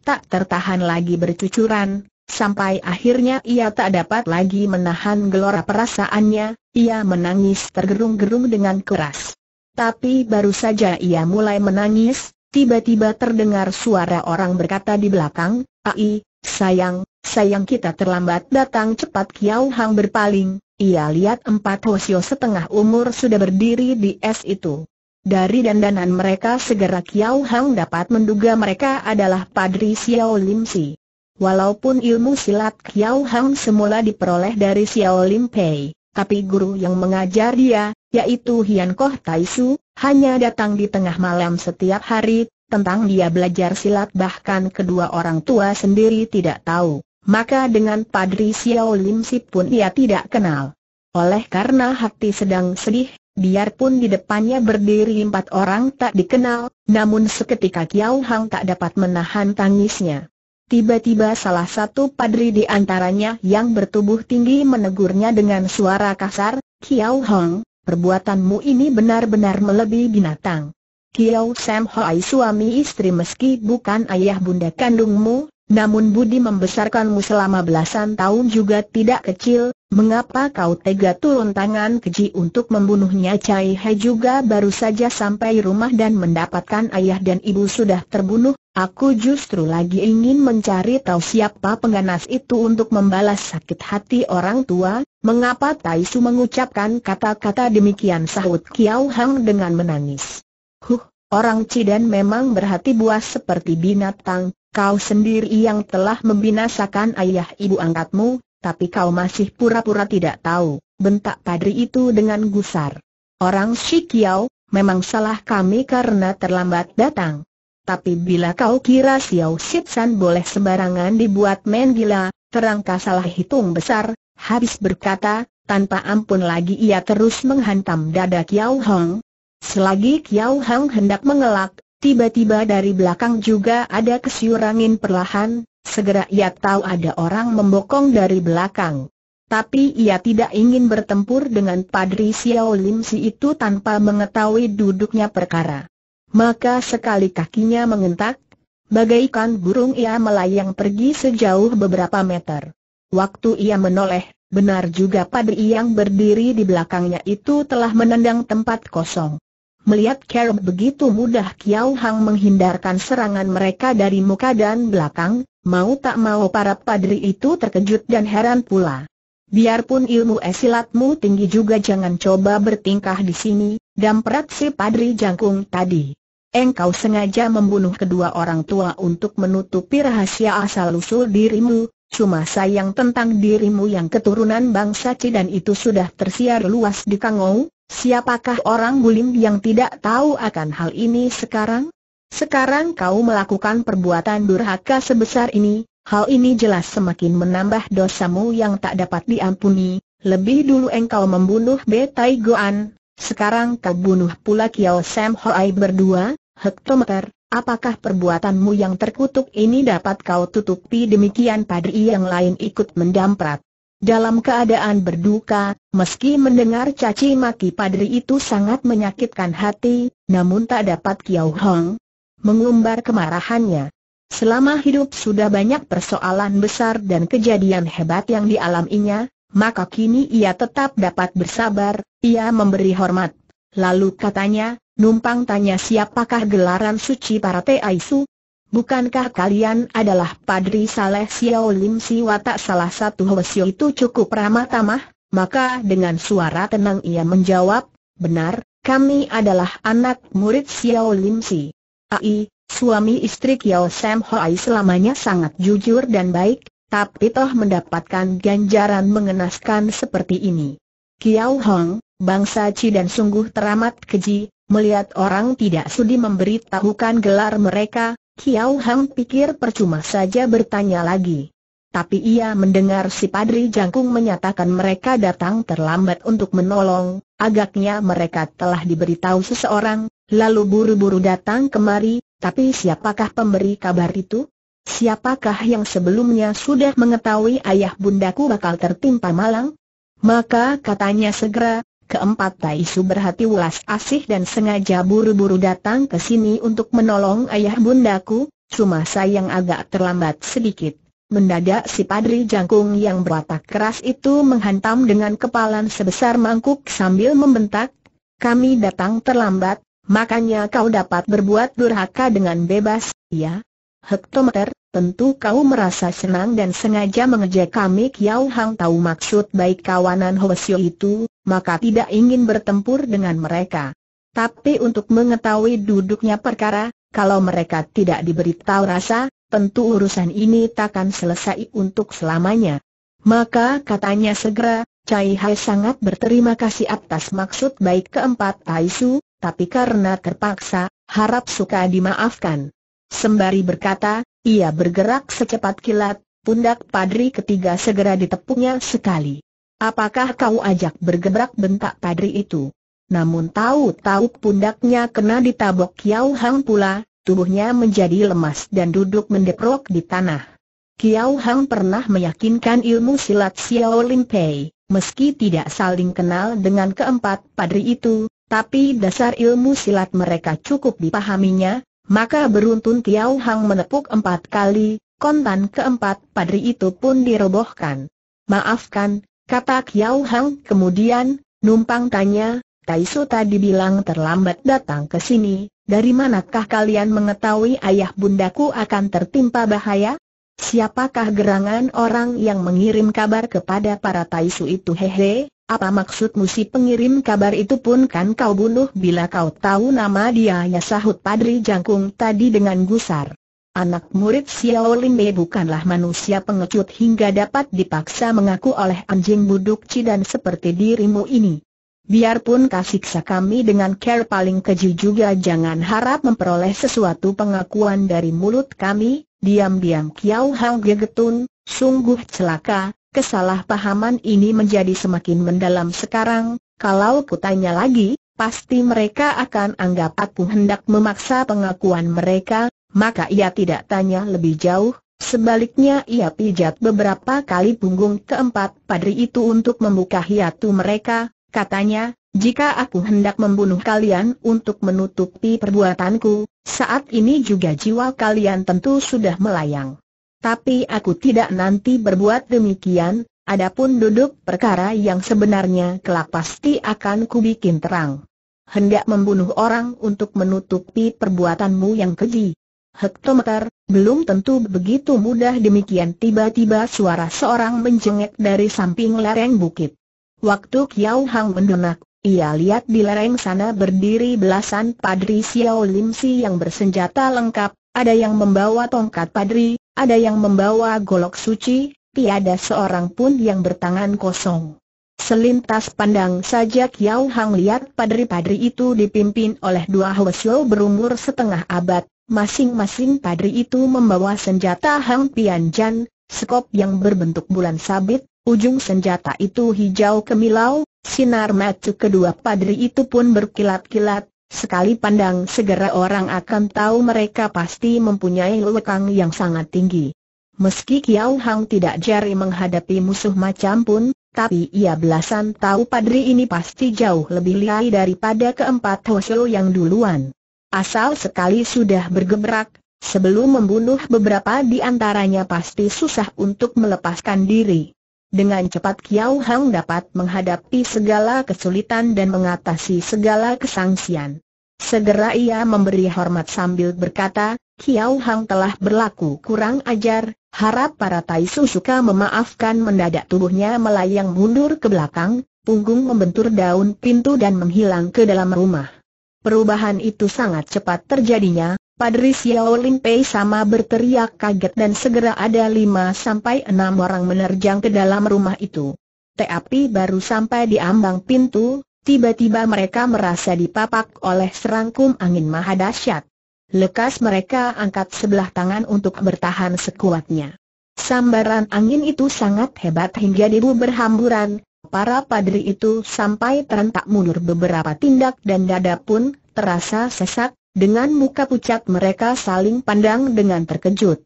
tak tertahan lagi bercucuran, Sampai akhirnya ia tak dapat lagi menahan gelora perasaannya, ia menangis tergerung-gerung dengan keras. Tapi baru saja ia mulai menangis, tiba-tiba terdengar suara orang berkata di belakang, Ai, sayang, sayang kita terlambat datang cepat Kiao Hang berpaling, ia lihat empat Hosio setengah umur sudah berdiri di es itu. Dari dandanan mereka segera Kiao Hang dapat menduga mereka adalah Padri Xiao Lim Si. Walaupun ilmu silat Kiao Hang semula diperoleh dari Xiao Lim Pei, tapi guru yang mengajar dia, yaitu Hian Koh Tai Su, hanya datang di tengah malam setiap hari, tentang dia belajar silat bahkan kedua orang tua sendiri tidak tahu, maka dengan Padri Xiao Lim Si pun ia tidak kenal. Oleh karena hati sedang sedih, biarpun di depannya berdiri empat orang tak dikenal, namun seketika Kiao Hang tak dapat menahan tangisnya. Tiba-tiba salah satu padri di antaranya yang bertubuh tinggi menegurnya dengan suara kasar, Kiao Hong, perbuatanmu ini benar-benar melebihi binatang. Kiao Sam Hoai suami istri meski bukan ayah bunda kandungmu, namun Budi membesarkanmu selama belasan tahun juga tidak kecil, mengapa kau tega turun tangan keji untuk membunuhnya Cai He juga baru saja sampai rumah dan mendapatkan ayah dan ibu sudah terbunuh, aku justru lagi ingin mencari tahu siapa pengganas itu untuk membalas sakit hati orang tua, mengapa Tai Su mengucapkan kata-kata demikian sahut Kiao Hang dengan menangis. Huh, orang Cidan memang berhati buas seperti binatang, Kau sendiri yang telah membinasakan ayah ibu angkatmu, tapi kau masih pura-pura tidak tahu, bentak padri itu dengan gusar. Orang Shikiao, memang salah kami karena terlambat datang. Tapi bila kau kira Xiao Shitsan boleh sembarangan dibuat main gila, terangka salah hitung besar, habis berkata, tanpa ampun lagi ia terus menghantam dada Kiao Hong. Selagi Kiao Hong hendak mengelak, Tiba-tiba dari belakang juga ada kesiurangin perlahan, segera ia tahu ada orang membokong dari belakang. Tapi ia tidak ingin bertempur dengan Padri Xiao Lim Si itu tanpa mengetahui duduknya perkara. Maka sekali kakinya mengentak, bagaikan burung ia melayang pergi sejauh beberapa meter. Waktu ia menoleh, benar juga Padri yang berdiri di belakangnya itu telah menendang tempat kosong. Melihat Carol begitu mudah Kiao Hang menghindarkan serangan mereka dari muka dan belakang, mau tak mau para padri itu terkejut dan heran pula. Biarpun ilmu esilatmu tinggi juga jangan coba bertingkah di sini, damprat si padri jangkung tadi. Engkau sengaja membunuh kedua orang tua untuk menutupi rahasia asal-usul dirimu, cuma sayang tentang dirimu yang keturunan bangsa Cidan itu sudah tersiar luas di Kangou, Siapakah orang bulim yang tidak tahu akan hal ini sekarang? Sekarang kau melakukan perbuatan durhaka sebesar ini, hal ini jelas semakin menambah dosamu yang tak dapat diampuni. Lebih dulu engkau membunuh Betai Goan, sekarang kau bunuh pula Kiao Sam Hoai berdua, hektometer. Apakah perbuatanmu yang terkutuk ini dapat kau tutupi demikian padri yang lain ikut mendamprat? Dalam keadaan berduka, meski mendengar caci maki padri itu sangat menyakitkan hati, namun tak dapat Kiao Hong mengumbar kemarahannya. Selama hidup sudah banyak persoalan besar dan kejadian hebat yang dialaminya, maka kini ia tetap dapat bersabar, ia memberi hormat. Lalu katanya, numpang tanya siapakah gelaran suci para Taisu, Bukankah kalian adalah Padri Saleh Xiao Lim Siwa tak salah satu Hwasyo itu cukup ramah tamah? Maka dengan suara tenang ia menjawab, benar, kami adalah anak murid Xiao Lim Si. Ai, suami istri Kiao Sam Ho Hoai selamanya sangat jujur dan baik, tapi toh mendapatkan ganjaran mengenaskan seperti ini. Kiao Hong, bangsa Chi dan sungguh teramat keji, melihat orang tidak sudi memberitahukan gelar mereka, Kiao Hang pikir percuma saja bertanya lagi. Tapi ia mendengar si Padri Jangkung menyatakan mereka datang terlambat untuk menolong, agaknya mereka telah diberitahu seseorang, lalu buru-buru datang kemari, tapi siapakah pemberi kabar itu? Siapakah yang sebelumnya sudah mengetahui ayah bundaku bakal tertimpa malang? Maka katanya segera, Keempat Taisu berhati ulas asih dan sengaja buru-buru datang ke sini untuk menolong ayah bundaku, cuma sayang agak terlambat sedikit. Mendadak si Padri Jangkung yang berwatak keras itu menghantam dengan kepalan sebesar mangkuk sambil membentak, kami datang terlambat, makanya kau dapat berbuat durhaka dengan bebas, ya? Hektometer, tentu kau merasa senang dan sengaja mengejek kami Kiao Hang tahu maksud baik kawanan Hwasyo itu, maka tidak ingin bertempur dengan mereka. Tapi untuk mengetahui duduknya perkara, kalau mereka tidak diberitahu rasa, tentu urusan ini takkan selesai untuk selamanya. Maka katanya segera, Cai Hai sangat berterima kasih atas maksud baik keempat Aisu, tapi karena terpaksa, harap suka dimaafkan. Sembari berkata, ia bergerak secepat kilat, pundak padri ketiga segera ditepuknya sekali. Apakah kau ajak bergebrak bentak padri itu? Namun tahu-tahu pundaknya kena ditabok Kiao Hang pula, tubuhnya menjadi lemas dan duduk mendeprok di tanah. Kiao Hang pernah meyakinkan ilmu silat Xiao Lin Pei, meski tidak saling kenal dengan keempat padri itu, tapi dasar ilmu silat mereka cukup dipahaminya, maka beruntun Kiao Hang menepuk empat kali, kontan keempat padri itu pun dirobohkan. Maafkan, kata Kiao Hang. Kemudian, numpang tanya, Taiso tadi bilang terlambat datang ke sini, dari manakah kalian mengetahui ayah bundaku akan tertimpa bahaya? Siapakah gerangan orang yang mengirim kabar kepada para Taisu itu hehe, apa maksud si pengirim kabar itu pun kan kau bunuh bila kau tahu nama dia ya sahut Padri Jangkung tadi dengan gusar. Anak murid Xiao bukanlah manusia pengecut hingga dapat dipaksa mengaku oleh anjing buduk cidan seperti dirimu ini. Biarpun kasih sa kami dengan care paling keji juga jangan harap memperoleh sesuatu pengakuan dari mulut kami, diam-diam Kiao Hang Gegetun, sungguh celaka, kesalahpahaman ini menjadi semakin mendalam sekarang, kalau kutanya lagi, pasti mereka akan anggap aku hendak memaksa pengakuan mereka, maka ia tidak tanya lebih jauh, sebaliknya ia pijat beberapa kali punggung keempat padri itu untuk membuka hiatu mereka, katanya, jika aku hendak membunuh kalian untuk menutupi perbuatanku, saat ini juga jiwa kalian tentu sudah melayang. Tapi aku tidak nanti berbuat demikian, adapun duduk perkara yang sebenarnya kelak pasti akan kubikin terang. Hendak membunuh orang untuk menutupi perbuatanmu yang keji, hektometer, belum tentu begitu mudah demikian tiba-tiba suara seorang menjengek dari samping lereng bukit. Waktu Kiao Hang mendengar, ia lihat di lereng sana berdiri belasan padri Xiao Lim Si yang bersenjata lengkap, ada yang membawa tongkat padri, ada yang membawa golok suci, tiada seorang pun yang bertangan kosong. Selintas pandang saja Kiao Hang lihat padri-padri itu dipimpin oleh dua Hwesyo berumur setengah abad, Masing-masing padri itu membawa senjata Hang Pian Jan, skop yang berbentuk bulan sabit, ujung senjata itu hijau kemilau, sinar mata kedua padri itu pun berkilat-kilat, sekali pandang segera orang akan tahu mereka pasti mempunyai lekang yang sangat tinggi. Meski Kiao Hang tidak jari menghadapi musuh macam pun, tapi ia belasan tahu padri ini pasti jauh lebih liai daripada keempat hosul yang duluan. Asal sekali sudah bergemerak, sebelum membunuh beberapa di antaranya pasti susah untuk melepaskan diri. Dengan cepat Kiao Hang dapat menghadapi segala kesulitan dan mengatasi segala kesangsian. Segera ia memberi hormat sambil berkata, Kiao Hang telah berlaku kurang ajar, harap para Tai suka memaafkan mendadak tubuhnya melayang mundur ke belakang, punggung membentur daun pintu dan menghilang ke dalam rumah. Perubahan itu sangat cepat terjadinya, Padri Xiao Lin Pei sama berteriak kaget dan segera ada lima sampai enam orang menerjang ke dalam rumah itu. Tapi baru sampai di ambang pintu, tiba-tiba mereka merasa dipapak oleh serangkum angin maha dahsyat. Lekas mereka angkat sebelah tangan untuk bertahan sekuatnya. Sambaran angin itu sangat hebat hingga debu berhamburan, para padri itu sampai terentak mundur beberapa tindak dan dada pun terasa sesak, dengan muka pucat mereka saling pandang dengan terkejut.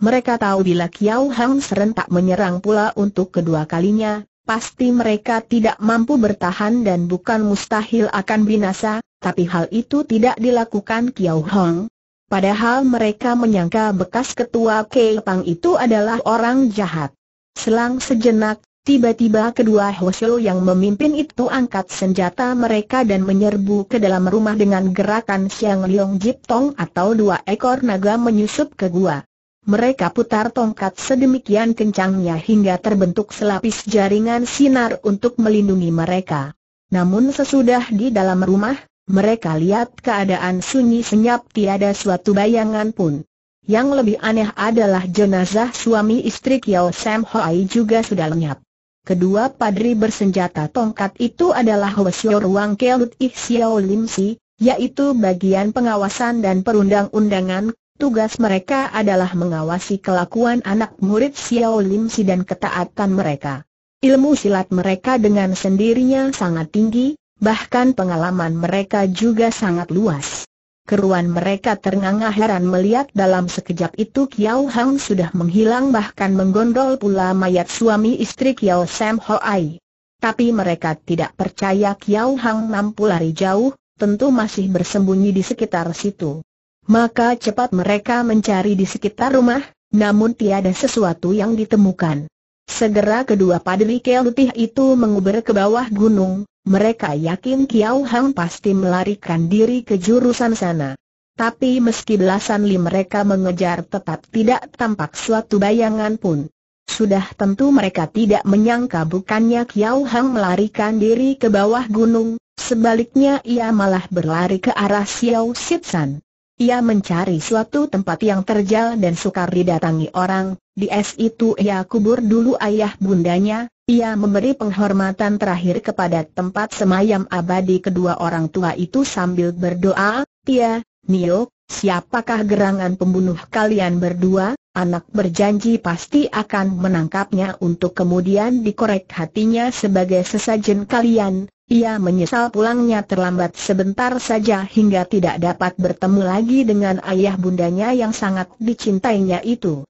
Mereka tahu bila Kiao Hang serentak menyerang pula untuk kedua kalinya, pasti mereka tidak mampu bertahan dan bukan mustahil akan binasa, tapi hal itu tidak dilakukan Kiao Hang. Padahal mereka menyangka bekas ketua Pang itu adalah orang jahat. Selang sejenak, Tiba-tiba kedua Hosyo yang memimpin itu angkat senjata mereka dan menyerbu ke dalam rumah dengan gerakan siang liong tong atau dua ekor naga menyusup ke gua. Mereka putar tongkat sedemikian kencangnya hingga terbentuk selapis jaringan sinar untuk melindungi mereka. Namun sesudah di dalam rumah, mereka lihat keadaan sunyi senyap tiada suatu bayangan pun. Yang lebih aneh adalah jenazah suami istri Kiao Sam Hoai juga sudah lenyap. Kedua padri bersenjata tongkat itu adalah Wesyor Wang Kelut Ih Xiao Lim Si, yaitu bagian pengawasan dan perundang-undangan, tugas mereka adalah mengawasi kelakuan anak murid Xiao Lim Si dan ketaatan mereka. Ilmu silat mereka dengan sendirinya sangat tinggi, bahkan pengalaman mereka juga sangat luas. Keruan mereka ternganga heran melihat dalam sekejap itu Kiao Hang sudah menghilang bahkan menggondol pula mayat suami istri Kiao Sam Ho Ai. Tapi mereka tidak percaya Kiao Hang mampu lari jauh, tentu masih bersembunyi di sekitar situ. Maka cepat mereka mencari di sekitar rumah, namun tiada sesuatu yang ditemukan. Segera kedua padri Kelutih itu menguber ke bawah gunung, mereka yakin Kiao Hang pasti melarikan diri ke jurusan sana. Tapi meski belasan li mereka mengejar tetap tidak tampak suatu bayangan pun. Sudah tentu mereka tidak menyangka bukannya Kiao Hang melarikan diri ke bawah gunung, sebaliknya ia malah berlari ke arah Xiao Sitsan. Ia mencari suatu tempat yang terjal dan sukar didatangi orang, di es itu ia kubur dulu ayah bundanya, ia memberi penghormatan terakhir kepada tempat semayam abadi kedua orang tua itu sambil berdoa, Tia, Nio, siapakah gerangan pembunuh kalian berdua? Anak berjanji pasti akan menangkapnya untuk kemudian dikorek hatinya sebagai sesajen kalian. Ia menyesal pulangnya terlambat sebentar saja hingga tidak dapat bertemu lagi dengan ayah bundanya yang sangat dicintainya itu.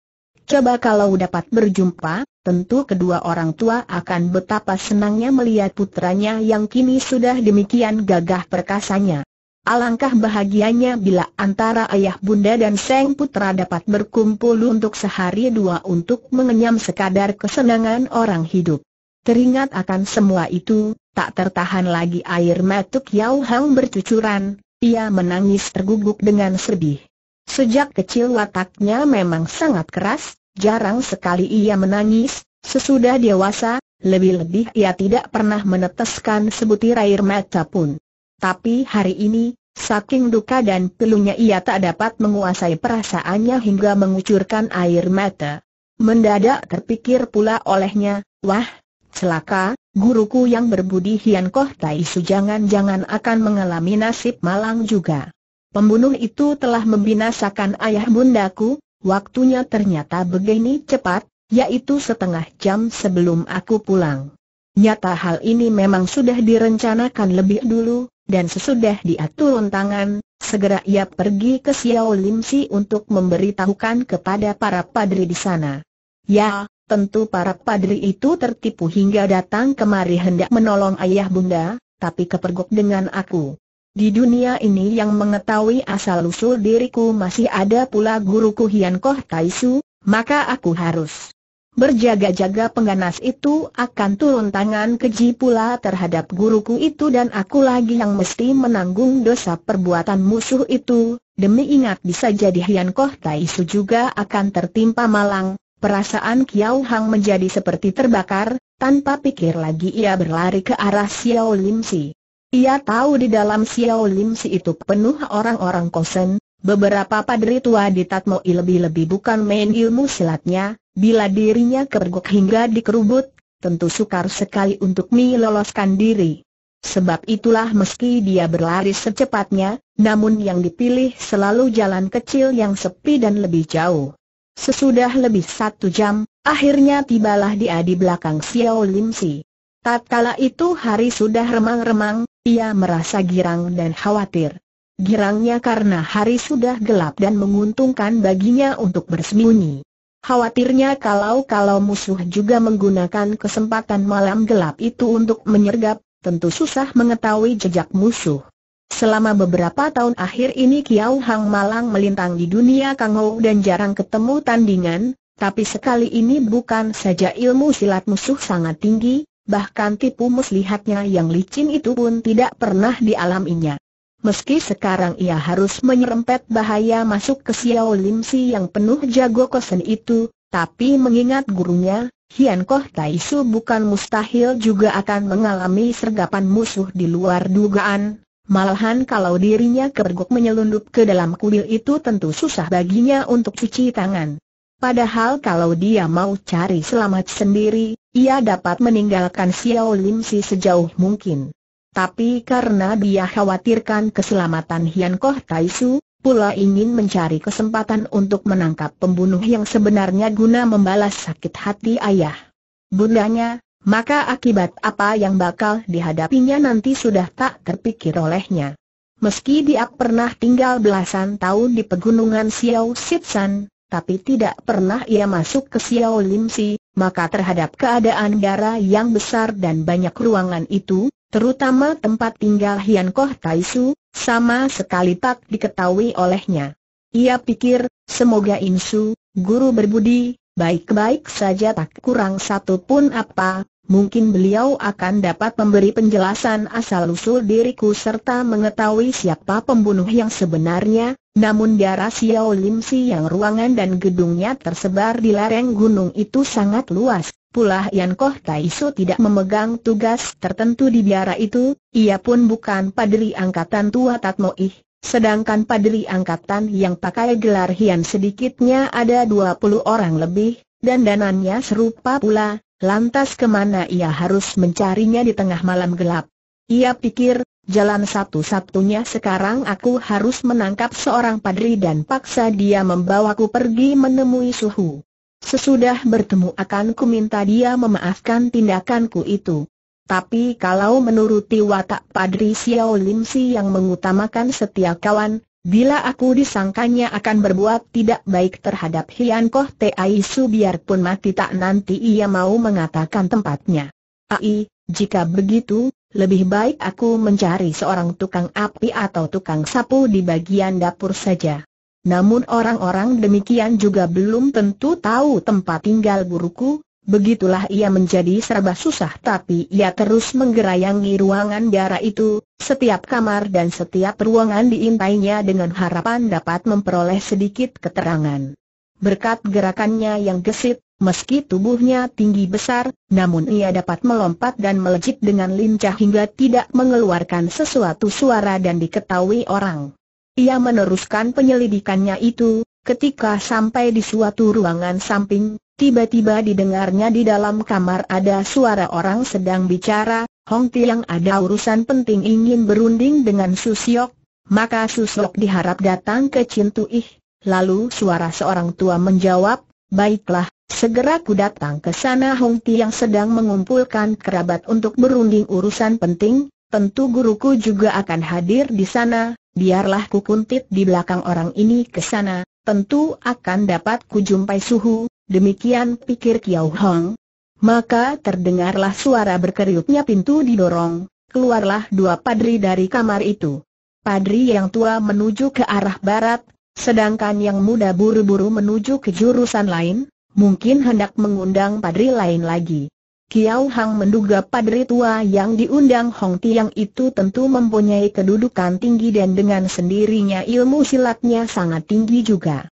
Coba kalau dapat berjumpa, tentu kedua orang tua akan betapa senangnya melihat putranya yang kini sudah demikian gagah perkasanya. Alangkah bahagianya bila antara ayah bunda dan sang putra dapat berkumpul untuk sehari dua untuk mengenyam sekadar kesenangan orang hidup. Teringat akan semua itu, tak tertahan lagi air matuk Yao Hang bercucuran, ia menangis terguguk dengan sedih. Sejak kecil wataknya memang sangat keras, jarang sekali ia menangis, sesudah dewasa, lebih-lebih ia tidak pernah meneteskan sebutir air mata pun. Tapi hari ini, saking duka dan pelunya ia tak dapat menguasai perasaannya hingga mengucurkan air mata. Mendadak terpikir pula olehnya, wah, celaka, guruku yang berbudi Hian Koh Tai Su jangan-jangan akan mengalami nasib malang juga. Pembunuh itu telah membinasakan ayah bundaku, waktunya ternyata begini cepat, yaitu setengah jam sebelum aku pulang. Nyata hal ini memang sudah direncanakan lebih dulu, dan sesudah diatur turun tangan, segera ia pergi ke Xiao Lim Si untuk memberitahukan kepada para padri di sana. Ya, tentu para padri itu tertipu hingga datang kemari hendak menolong ayah bunda, tapi kepergok dengan aku. Di dunia ini yang mengetahui asal-usul diriku masih ada pula guruku Hian Koh Taisu, maka aku harus berjaga-jaga pengganas itu akan turun tangan keji pula terhadap guruku itu dan aku lagi yang mesti menanggung dosa perbuatan musuh itu, demi ingat bisa jadi Hian Koh Taisu juga akan tertimpa malang, perasaan Kiao Hang menjadi seperti terbakar, tanpa pikir lagi ia berlari ke arah Xiao Lim Si. Ia tahu di dalam Xiao Lim Si itu penuh orang-orang kosen, beberapa padri tua di Tatmoi lebih-lebih bukan main ilmu silatnya, bila dirinya kergok hingga dikerubut, tentu sukar sekali untuk meloloskan diri. Sebab itulah meski dia berlari secepatnya, namun yang dipilih selalu jalan kecil yang sepi dan lebih jauh. Sesudah lebih satu jam, akhirnya tibalah dia di belakang Xiao Lim Si. Tatkala itu hari sudah remang-remang, ia merasa girang dan khawatir. Girangnya karena hari sudah gelap dan menguntungkan baginya untuk bersembunyi. Khawatirnya kalau-kalau musuh juga menggunakan kesempatan malam gelap itu untuk menyergap, tentu susah mengetahui jejak musuh. Selama beberapa tahun akhir ini Kiao Hang Malang melintang di dunia Kang dan jarang ketemu tandingan, tapi sekali ini bukan saja ilmu silat musuh sangat tinggi, bahkan tipu muslihatnya yang licin itu pun tidak pernah dialaminya. Meski sekarang ia harus menyerempet bahaya masuk ke Xiao Lim Si yang penuh jago kosen itu, tapi mengingat gurunya, Hian Koh Tai Su bukan mustahil juga akan mengalami sergapan musuh di luar dugaan, Malahan kalau dirinya kergok menyelundup ke dalam kuil itu tentu susah baginya untuk cuci tangan. Padahal kalau dia mau cari selamat sendiri, ia dapat meninggalkan Xiao Lim Si sejauh mungkin. Tapi karena dia khawatirkan keselamatan Hian Koh Tai Su, pula ingin mencari kesempatan untuk menangkap pembunuh yang sebenarnya guna membalas sakit hati ayah. Bundanya, maka akibat apa yang bakal dihadapinya nanti sudah tak terpikir olehnya. Meski dia pernah tinggal belasan tahun di pegunungan Xiao Sitsan, tapi tidak pernah ia masuk ke Xiao Lim Si, maka terhadap keadaan darah yang besar dan banyak ruangan itu, terutama tempat tinggal Hian Koh Tai Su, sama sekali tak diketahui olehnya. Ia pikir, semoga Insu, guru berbudi, baik-baik saja tak kurang satu pun apa, mungkin beliau akan dapat memberi penjelasan asal-usul diriku serta mengetahui siapa pembunuh yang sebenarnya, namun daerah Xiao Lim Si yang ruangan dan gedungnya tersebar di lereng gunung itu sangat luas. Pula Yan Koh Tai Su tidak memegang tugas tertentu di biara itu, ia pun bukan padri angkatan tua Tatmo Ih. Sedangkan padri angkatan yang pakai gelar Hian sedikitnya ada 20 orang lebih, dan danannya serupa pula, lantas kemana ia harus mencarinya di tengah malam gelap. Ia pikir, Jalan satu-satunya sekarang aku harus menangkap seorang padri dan paksa dia membawaku pergi menemui suhu. Sesudah bertemu akan ku minta dia memaafkan tindakanku itu. Tapi kalau menuruti watak padri Xiao Lim Si yang mengutamakan setia kawan, bila aku disangkanya akan berbuat tidak baik terhadap Hian Koh Ai Su biarpun mati tak nanti ia mau mengatakan tempatnya. Ai, jika begitu, lebih baik aku mencari seorang tukang api atau tukang sapu di bagian dapur saja. Namun orang-orang demikian juga belum tentu tahu tempat tinggal guruku, Begitulah ia menjadi serba susah tapi ia terus menggerayangi ruangan biara itu, setiap kamar dan setiap ruangan diintainya dengan harapan dapat memperoleh sedikit keterangan. Berkat gerakannya yang gesit, meski tubuhnya tinggi besar, namun ia dapat melompat dan melejit dengan lincah hingga tidak mengeluarkan sesuatu suara dan diketahui orang. Ia meneruskan penyelidikannya itu, ketika sampai di suatu ruangan samping, tiba-tiba didengarnya di dalam kamar ada suara orang sedang bicara, Hong Tiang ada urusan penting ingin berunding dengan Susiok, maka Susiok diharap datang ke Cintu Lalu suara seorang tua menjawab, Baiklah, segera ku datang ke sana Hong Ti yang sedang mengumpulkan kerabat untuk berunding urusan penting, tentu guruku juga akan hadir di sana, biarlah ku kuntit di belakang orang ini ke sana, tentu akan dapat ku jumpai suhu, demikian pikir Kiao Hong. Maka terdengarlah suara berkeriutnya pintu didorong, keluarlah dua padri dari kamar itu. Padri yang tua menuju ke arah barat, Sedangkan yang muda buru-buru menuju ke jurusan lain, mungkin hendak mengundang padri lain lagi. Kiao Hang menduga padri tua yang diundang Hong Tiang itu tentu mempunyai kedudukan tinggi dan dengan sendirinya ilmu silatnya sangat tinggi juga.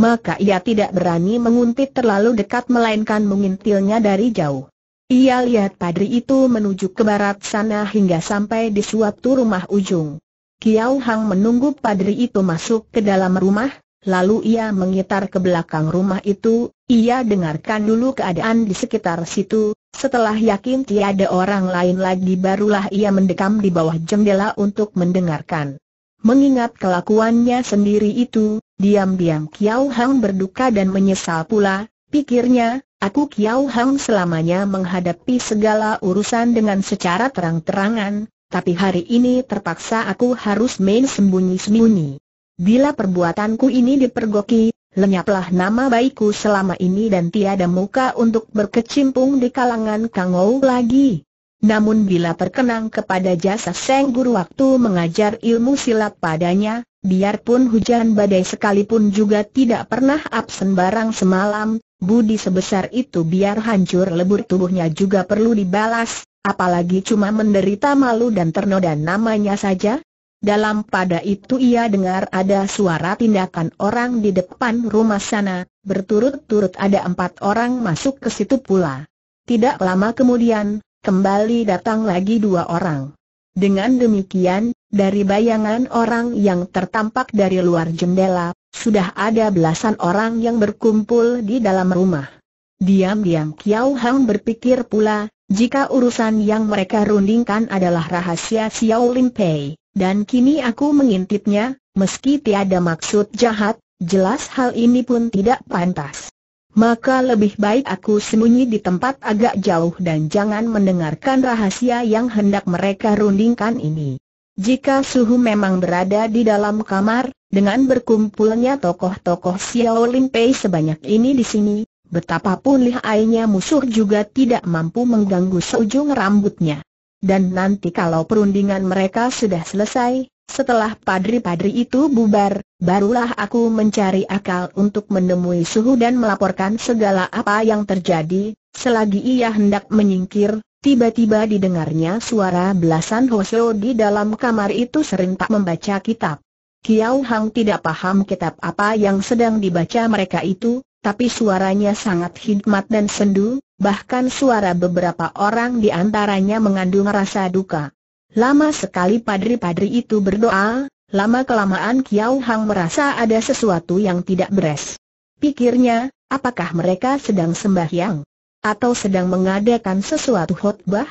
Maka ia tidak berani menguntit terlalu dekat melainkan mengintilnya dari jauh. Ia lihat padri itu menuju ke barat sana hingga sampai di suatu rumah ujung. Kiau Hang menunggu padri itu masuk ke dalam rumah, lalu ia mengitar ke belakang rumah itu, ia dengarkan dulu keadaan di sekitar situ, setelah yakin tiada orang lain lagi barulah ia mendekam di bawah jendela untuk mendengarkan. Mengingat kelakuannya sendiri itu, diam-diam Kiau Hang berduka dan menyesal pula, pikirnya, aku Kiau Hang selamanya menghadapi segala urusan dengan secara terang-terangan, tapi hari ini terpaksa aku harus main sembunyi-sembunyi. Bila perbuatanku ini dipergoki, lenyaplah nama baikku selama ini dan tiada muka untuk berkecimpung di kalangan Kangou lagi. Namun bila perkenang kepada jasa Seng Guru waktu mengajar ilmu silat padanya, biarpun hujan badai sekalipun juga tidak pernah absen barang semalam, budi sebesar itu biar hancur lebur tubuhnya juga perlu dibalas, Apalagi cuma menderita malu dan ternoda namanya saja? Dalam pada itu ia dengar ada suara tindakan orang di depan rumah sana, berturut-turut ada empat orang masuk ke situ pula. Tidak lama kemudian, kembali datang lagi dua orang. Dengan demikian, dari bayangan orang yang tertampak dari luar jendela, sudah ada belasan orang yang berkumpul di dalam rumah. Diam-diam Kiao Hang berpikir pula, jika urusan yang mereka rundingkan adalah rahasia Xiao Lim Pei, dan kini aku mengintipnya, meski tiada maksud jahat, jelas hal ini pun tidak pantas. Maka lebih baik aku sembunyi di tempat agak jauh dan jangan mendengarkan rahasia yang hendak mereka rundingkan ini. Jika suhu memang berada di dalam kamar, dengan berkumpulnya tokoh-tokoh Xiao Lim Pei sebanyak ini di sini, betapapun lihainya musuh juga tidak mampu mengganggu seujung rambutnya. Dan nanti kalau perundingan mereka sudah selesai, setelah padri-padri itu bubar, barulah aku mencari akal untuk menemui Suhu dan melaporkan segala apa yang terjadi, selagi ia hendak menyingkir, tiba-tiba didengarnya suara belasan Hoseo di dalam kamar itu serentak membaca kitab. Kiao Hang tidak paham kitab apa yang sedang dibaca mereka itu, tapi suaranya sangat hikmat dan sendu, bahkan suara beberapa orang di antaranya mengandung rasa duka. Lama sekali padri-padri itu berdoa, lama-kelamaan Kiao Hang merasa ada sesuatu yang tidak beres. Pikirnya, apakah mereka sedang sembahyang? Atau sedang mengadakan sesuatu khutbah?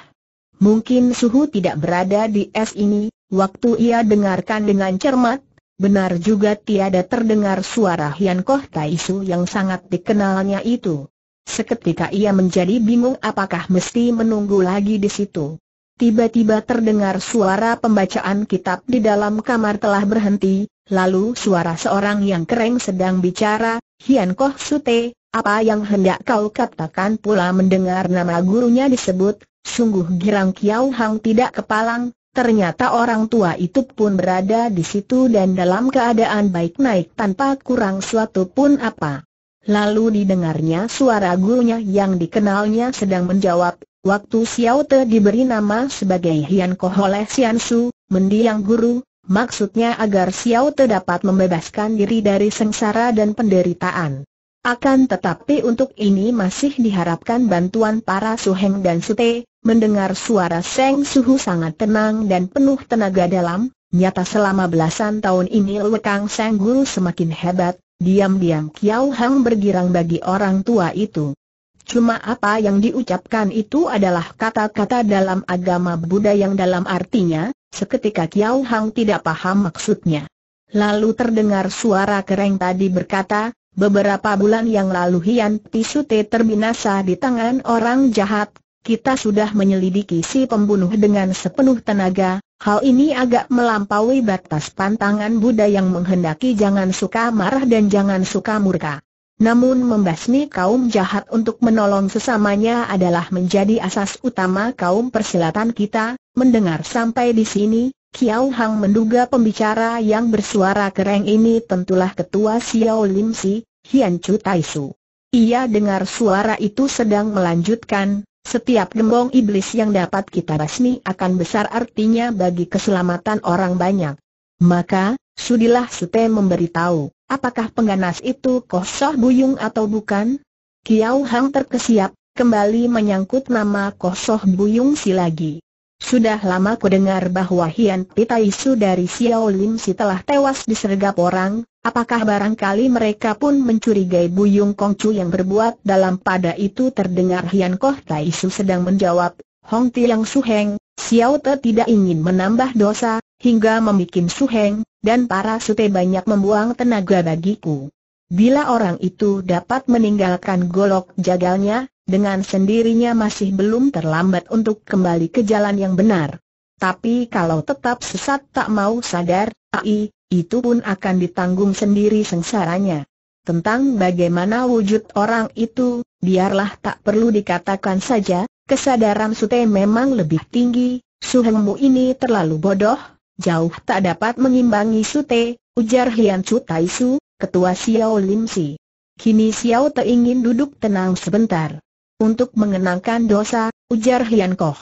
Mungkin suhu tidak berada di es ini, waktu ia dengarkan dengan cermat, Benar juga tiada terdengar suara Hian Koh Tai Su yang sangat dikenalnya itu. Seketika ia menjadi bingung apakah mesti menunggu lagi di situ. Tiba-tiba terdengar suara pembacaan kitab di dalam kamar telah berhenti, lalu suara seorang yang kering sedang bicara, Hian Koh Sute, apa yang hendak kau katakan pula mendengar nama gurunya disebut, sungguh girang Kiau Hang tidak kepalang, Ternyata orang tua itu pun berada di situ dan dalam keadaan baik naik tanpa kurang suatu pun apa. Lalu didengarnya suara gurunya yang dikenalnya sedang menjawab, waktu Xiao Te diberi nama sebagai Hian Koh oleh Xian Su, mendiang guru, maksudnya agar Xiao Te dapat membebaskan diri dari sengsara dan penderitaan. Akan tetapi untuk ini masih diharapkan bantuan para suheng dan sute, Mendengar suara Seng Suhu sangat tenang dan penuh tenaga dalam, nyata selama belasan tahun ini Lekang Seng Guru semakin hebat, diam-diam Kiao Hang bergirang bagi orang tua itu. Cuma apa yang diucapkan itu adalah kata-kata dalam agama Buddha yang dalam artinya, seketika Kiao Hang tidak paham maksudnya. Lalu terdengar suara kereng tadi berkata, Beberapa bulan yang lalu Hian Pisute terbinasa di tangan orang jahat, kita sudah menyelidiki si pembunuh dengan sepenuh tenaga, hal ini agak melampaui batas pantangan Buddha yang menghendaki jangan suka marah dan jangan suka murka. Namun membasmi kaum jahat untuk menolong sesamanya adalah menjadi asas utama kaum persilatan kita, mendengar sampai di sini, Kiao Hang menduga pembicara yang bersuara kereng ini tentulah ketua Xiao Lim Si, Hian Chu Taisu. Ia dengar suara itu sedang melanjutkan, setiap gembong iblis yang dapat kita basmi akan besar artinya bagi keselamatan orang banyak. Maka, sudilah Sute memberitahu, apakah pengganas itu Kosoh Buyung atau bukan? Kiau Hang terkesiap, kembali menyangkut nama Kosoh Buyung si lagi. Sudah lama ku dengar bahwa Hian Pitaisu dari Xiao Lim si telah tewas disergap orang, Apakah barangkali mereka pun mencurigai Buyung Kongcu yang berbuat dalam pada itu terdengar Hian Koh Tai Su sedang menjawab, Hong Tiang Heng, Xiao Te tidak ingin menambah dosa, hingga membuat Su Heng dan para sute banyak membuang tenaga bagiku. Bila orang itu dapat meninggalkan golok jagalnya, dengan sendirinya masih belum terlambat untuk kembali ke jalan yang benar. Tapi kalau tetap sesat tak mau sadar, ai, itu pun akan ditanggung sendiri sengsaranya. Tentang bagaimana wujud orang itu, biarlah tak perlu dikatakan saja, kesadaran Sute memang lebih tinggi, Suhengmu ini terlalu bodoh, jauh tak dapat mengimbangi Sute, ujar Hian Chu Tai Su, ketua Xiao Lim Si. Kini Xiao Te ingin duduk tenang sebentar. Untuk mengenangkan dosa, ujar Hian Koh.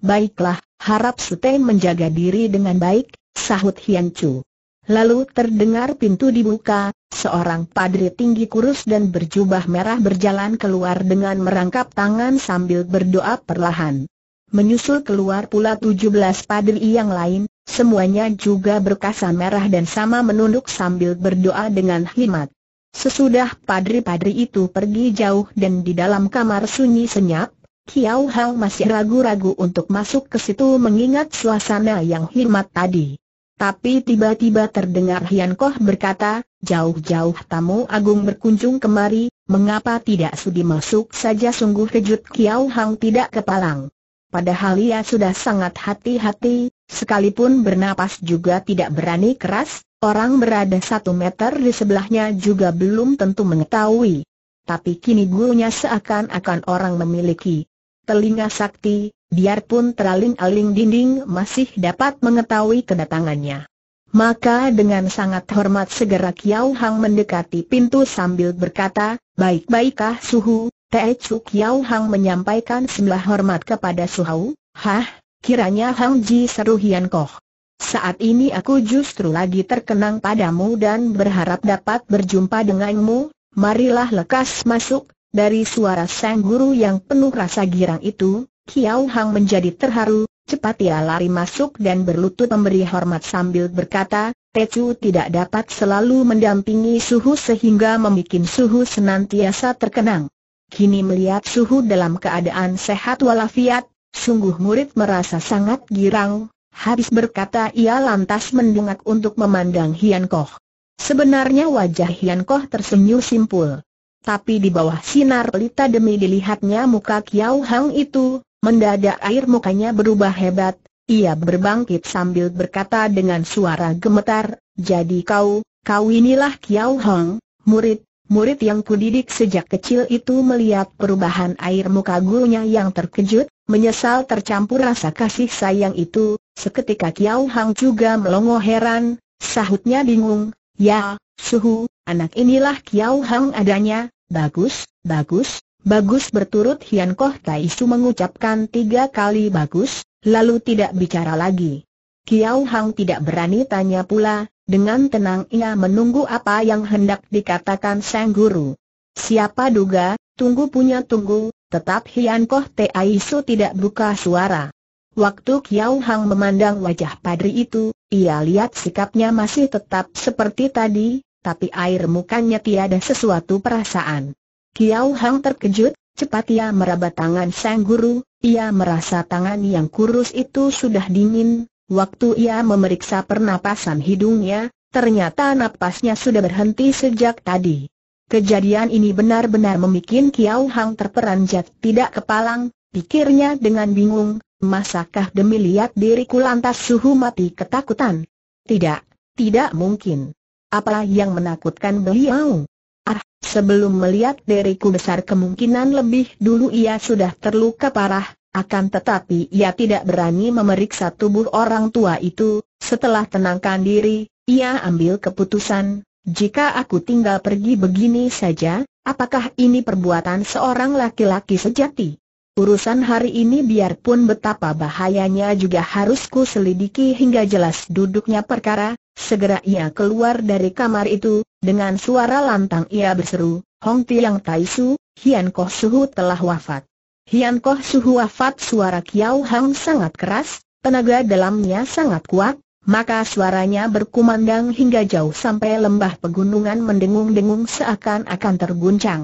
Baiklah, harap Sute menjaga diri dengan baik, sahut Hian Chu. Lalu terdengar pintu dibuka, seorang padri tinggi kurus dan berjubah merah berjalan keluar dengan merangkap tangan sambil berdoa perlahan. Menyusul keluar pula 17 padri yang lain, semuanya juga berkasa merah dan sama menunduk sambil berdoa dengan hikmat. Sesudah padri-padri itu pergi jauh dan di dalam kamar sunyi senyap, Kiao Hao masih ragu-ragu untuk masuk ke situ mengingat suasana yang hikmat tadi. Tapi tiba-tiba terdengar Hian Koh berkata, jauh-jauh tamu agung berkunjung kemari, mengapa tidak sudi masuk saja sungguh kejut Kiao Hang tidak kepalang. Padahal ia sudah sangat hati-hati, sekalipun bernapas juga tidak berani keras, orang berada satu meter di sebelahnya juga belum tentu mengetahui. Tapi kini gurunya seakan-akan orang memiliki telinga sakti, biarpun teraling-aling dinding masih dapat mengetahui kedatangannya. Maka dengan sangat hormat segera Kiao Hang mendekati pintu sambil berkata, Baik-baikkah Suhu, Teh Chu Kiao Hang menyampaikan sembah hormat kepada Suhu, Hah, kiranya Hang Ji seru Hian Koh. Saat ini aku justru lagi terkenang padamu dan berharap dapat berjumpa denganmu, marilah lekas masuk, dari suara sang guru yang penuh rasa girang itu, Kiao Hang menjadi terharu, cepat ia lari masuk dan berlutut memberi hormat sambil berkata, Tecu tidak dapat selalu mendampingi Suhu sehingga membuat Suhu senantiasa terkenang. Kini melihat Suhu dalam keadaan sehat walafiat, sungguh murid merasa sangat girang, habis berkata ia lantas mendungak untuk memandang Hian Koh. Sebenarnya wajah Hian Koh tersenyum simpul tapi di bawah sinar pelita demi dilihatnya muka Kiao Hang itu, mendadak air mukanya berubah hebat, ia berbangkit sambil berkata dengan suara gemetar, jadi kau, kau inilah Kiao Hang, murid, murid yang kudidik sejak kecil itu melihat perubahan air muka gurunya yang terkejut, menyesal tercampur rasa kasih sayang itu, seketika Kiao Hang juga melongo heran, sahutnya bingung, ya, suhu, anak inilah Kiao Hang adanya, bagus, bagus, bagus berturut Hian Koh Tai Su mengucapkan tiga kali bagus, lalu tidak bicara lagi. Kiao Hang tidak berani tanya pula, dengan tenang ia menunggu apa yang hendak dikatakan sang guru. Siapa duga, tunggu punya tunggu, tetap Hian Koh Tai Su tidak buka suara. Waktu Kiao Hang memandang wajah padri itu, ia lihat sikapnya masih tetap seperti tadi, tapi air mukanya tiada sesuatu perasaan. Kiao Hang terkejut, cepat ia meraba tangan sang guru, ia merasa tangan yang kurus itu sudah dingin, waktu ia memeriksa pernapasan hidungnya, ternyata napasnya sudah berhenti sejak tadi. Kejadian ini benar-benar membuat Kiao Hang terperanjat tidak kepalang, pikirnya dengan bingung, masakah demi lihat diriku lantas suhu mati ketakutan? Tidak, tidak mungkin. Apa yang menakutkan beliau? Ah, sebelum melihat diriku besar kemungkinan lebih dulu ia sudah terluka parah, akan tetapi ia tidak berani memeriksa tubuh orang tua itu, setelah tenangkan diri, ia ambil keputusan, jika aku tinggal pergi begini saja, apakah ini perbuatan seorang laki-laki sejati? Urusan hari ini biarpun betapa bahayanya juga harus ku selidiki hingga jelas duduknya perkara, segera ia keluar dari kamar itu, dengan suara lantang ia berseru, Hong Tiang Tai Su, Hian Koh Suhu telah wafat. Hian Koh Suhu wafat suara Kiao Hang sangat keras, tenaga dalamnya sangat kuat, maka suaranya berkumandang hingga jauh sampai lembah pegunungan mendengung-dengung seakan-akan terguncang.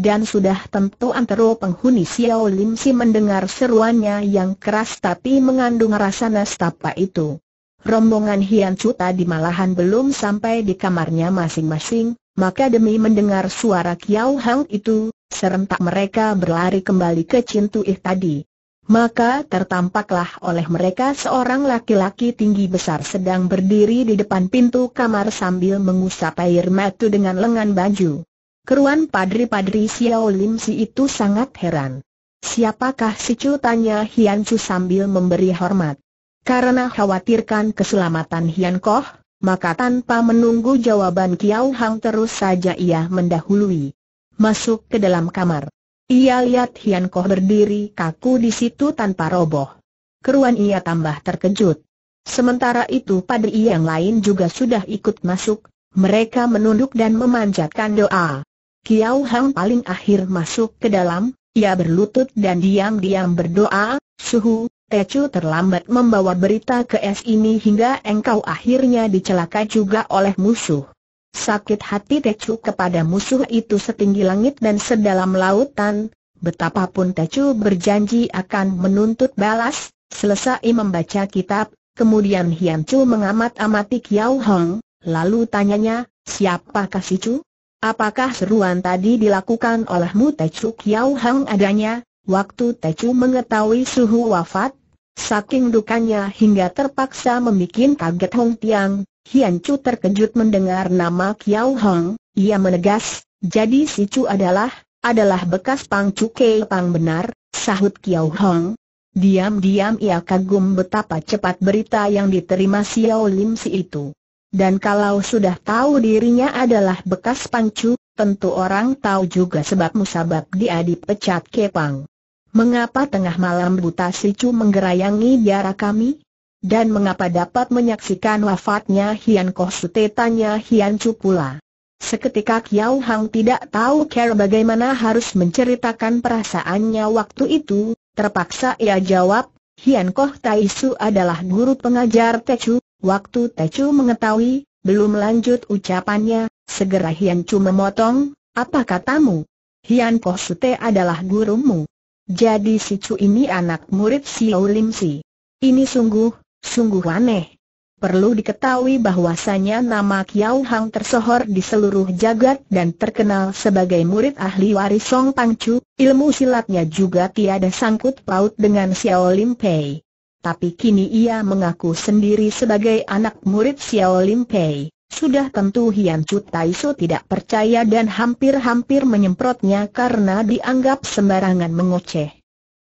Dan sudah tentu antara penghuni Xiao Lim Si mendengar seruannya yang keras tapi mengandung rasa nestapa itu. Rombongan Hian Chu tadi malahan belum sampai di kamarnya masing-masing, maka demi mendengar suara Kiao Hang itu, serentak mereka berlari kembali ke Cintuih tadi. Maka tertampaklah oleh mereka seorang laki-laki tinggi besar sedang berdiri di depan pintu kamar sambil mengusap air mata dengan lengan baju. Keruan padri-padri Xiao Lim Si itu sangat heran. Siapakah si Chu tanya Hian Chu sambil memberi hormat. Karena khawatirkan keselamatan Hian Koh, maka tanpa menunggu jawaban Kiao Hang terus saja ia mendahului. Masuk ke dalam kamar. Ia lihat Hian Koh berdiri kaku di situ tanpa roboh. Keruan ia tambah terkejut. Sementara itu padri yang lain juga sudah ikut masuk, mereka menunduk dan memanjatkan doa. Kiau Hang paling akhir masuk ke dalam, ia berlutut dan diam-diam berdoa, Suhu, Tecu terlambat membawa berita ke es ini hingga engkau akhirnya dicelaka juga oleh musuh. Sakit hati Tecu kepada musuh itu setinggi langit dan sedalam lautan, betapapun Tecu berjanji akan menuntut balas, selesai membaca kitab, kemudian Hian Chu mengamat-amati Kiau Hang, lalu tanyanya, siapakah si Chu? Apakah seruan tadi dilakukan olehmu Techu Kiao Hang adanya, waktu Techu mengetahui suhu wafat? Saking dukanya hingga terpaksa membuat kaget Hong Tiang, Hian Chu terkejut mendengar nama Kiao Hang, ia menegas, jadi si Chu adalah, adalah bekas Pang Chu Kei Pang benar, sahut Kiao Hang. Diam-diam ia kagum betapa cepat berita yang diterima Xiao Lim si itu. Dan kalau sudah tahu dirinya adalah bekas pangcu, tentu orang tahu juga sebab musabab dia dipecat kepang. Mengapa tengah malam buta si Cu menggerayangi biara kami? Dan mengapa dapat menyaksikan wafatnya Hian Sute tanya Hian Cu pula. Seketika Kiao Hang tidak tahu care bagaimana harus menceritakan perasaannya waktu itu, terpaksa ia jawab, Hian Koh Su adalah guru pengajar Te Chu. Waktu Tecu mengetahui, belum lanjut ucapannya, segera Hian Chu memotong, apa katamu? Hian Koh Sute adalah gurumu. Jadi si Chu ini anak murid Xiao Lim Si. Ini sungguh, sungguh aneh. Perlu diketahui bahwasanya nama Kiao Hang tersohor di seluruh jagat dan terkenal sebagai murid ahli waris Song Pang Chu, ilmu silatnya juga tiada sangkut paut dengan Xiao Lim Pei tapi kini ia mengaku sendiri sebagai anak murid Xiao Lim Pei. Sudah tentu Hian Chu Taisu tidak percaya dan hampir-hampir menyemprotnya karena dianggap sembarangan mengoceh.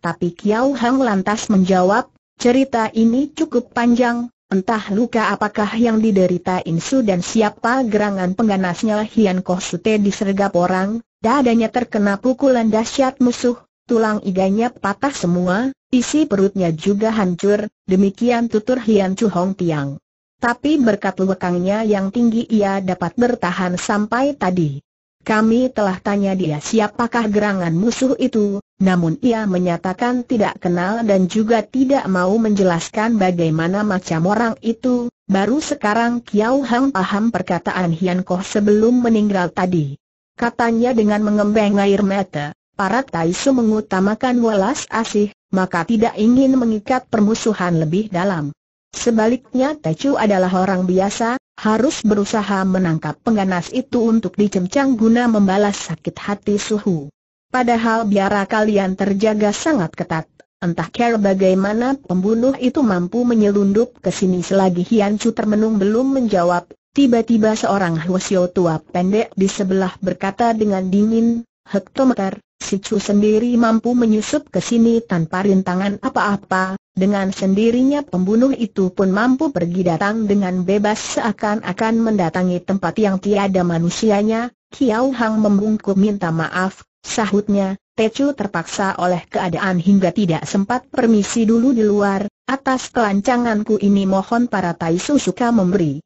Tapi Kiao Hang lantas menjawab, cerita ini cukup panjang, entah luka apakah yang diderita Insu dan siapa gerangan pengganasnya Hian Koh Sute disergap orang, dadanya terkena pukulan dahsyat musuh, tulang iganya patah semua, isi perutnya juga hancur, demikian tutur Hian Chu Hong Tiang. Tapi berkat lekangnya yang tinggi ia dapat bertahan sampai tadi. Kami telah tanya dia siapakah gerangan musuh itu, namun ia menyatakan tidak kenal dan juga tidak mau menjelaskan bagaimana macam orang itu, baru sekarang Kiao Hang paham perkataan Hian Koh sebelum meninggal tadi. Katanya dengan mengembang air mata para Taisu mengutamakan welas asih, maka tidak ingin mengikat permusuhan lebih dalam. Sebaliknya Taichu adalah orang biasa, harus berusaha menangkap pengganas itu untuk dicemcang guna membalas sakit hati Suhu. Padahal biara kalian terjaga sangat ketat, entah care bagaimana pembunuh itu mampu menyelundup ke sini selagi Hian Chu termenung belum menjawab, tiba-tiba seorang Huasyo tua pendek di sebelah berkata dengan dingin, Hektometer, Si Chu sendiri mampu menyusup ke sini tanpa rintangan apa-apa, dengan sendirinya pembunuh itu pun mampu pergi datang dengan bebas seakan-akan mendatangi tempat yang tiada manusianya, Kiao Hang membungkuk minta maaf, sahutnya, Tecu terpaksa oleh keadaan hingga tidak sempat permisi dulu di luar, atas kelancanganku ini mohon para Tai suka memberi.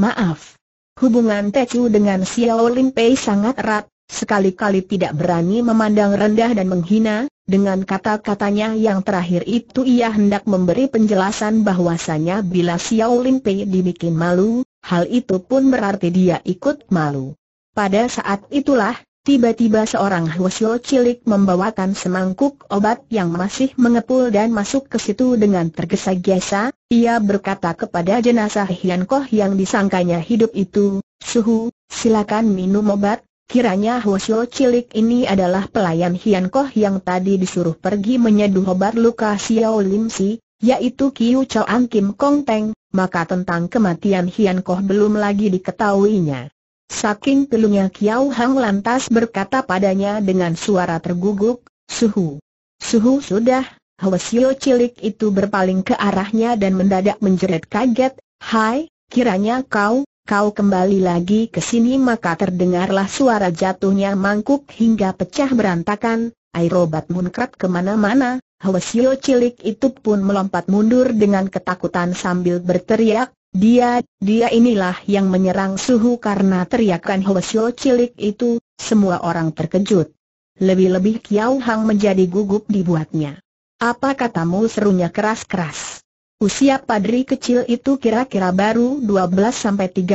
Maaf. Hubungan Tecu dengan Xiao Lin Pei sangat erat, Sekali-kali tidak berani memandang rendah dan menghina, dengan kata-katanya yang terakhir itu ia hendak memberi penjelasan bahwasanya bila Xiao Lin Pei dibikin malu, hal itu pun berarti dia ikut malu. Pada saat itulah, tiba-tiba seorang Hwasyo cilik membawakan semangkuk obat yang masih mengepul dan masuk ke situ dengan tergesa-gesa, ia berkata kepada jenazah Hian Koh yang disangkanya hidup itu, Suhu, silakan minum obat, Kiranya Hwasyo cilik ini adalah pelayan Hian Koh yang tadi disuruh pergi menyeduh obat luka Xiao Lim Si, yaitu Kiu An Kim Kong Teng, maka tentang kematian Hian Koh belum lagi diketahuinya. Saking pelunya Kiao Hang lantas berkata padanya dengan suara terguguk, Suhu. Suhu sudah, Hwasyo cilik itu berpaling ke arahnya dan mendadak menjerit kaget, Hai, kiranya kau, kau kembali lagi ke sini maka terdengarlah suara jatuhnya mangkuk hingga pecah berantakan, Airobat muncrat munkrat kemana-mana, Hwasyo cilik itu pun melompat mundur dengan ketakutan sambil berteriak, dia, dia inilah yang menyerang suhu karena teriakan Hwasyo cilik itu, semua orang terkejut. Lebih-lebih Kiao Hang menjadi gugup dibuatnya. Apa katamu serunya keras-keras? Usia padri kecil itu kira-kira baru 12-13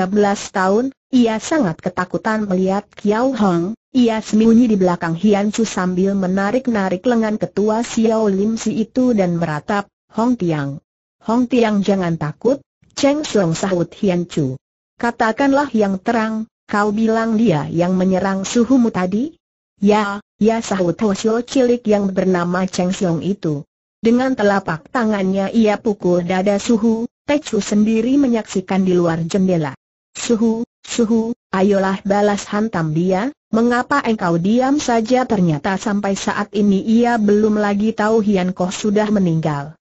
tahun, ia sangat ketakutan melihat Kiao Hong, ia sembunyi di belakang Hian Chu sambil menarik-narik lengan ketua Xiao Lim Si itu dan meratap, Hong Tiang. Hong Tiang jangan takut, Cheng Song sahut Hian Chu. Katakanlah yang terang, kau bilang dia yang menyerang suhumu tadi? Ya, ya sahut Hosio cilik yang bernama Cheng Song itu. Dengan telapak tangannya ia pukul dada Suhu, Techu sendiri menyaksikan di luar jendela. Suhu, Suhu, ayolah balas hantam dia, mengapa engkau diam saja ternyata sampai saat ini ia belum lagi tahu Hian Koh sudah meninggal.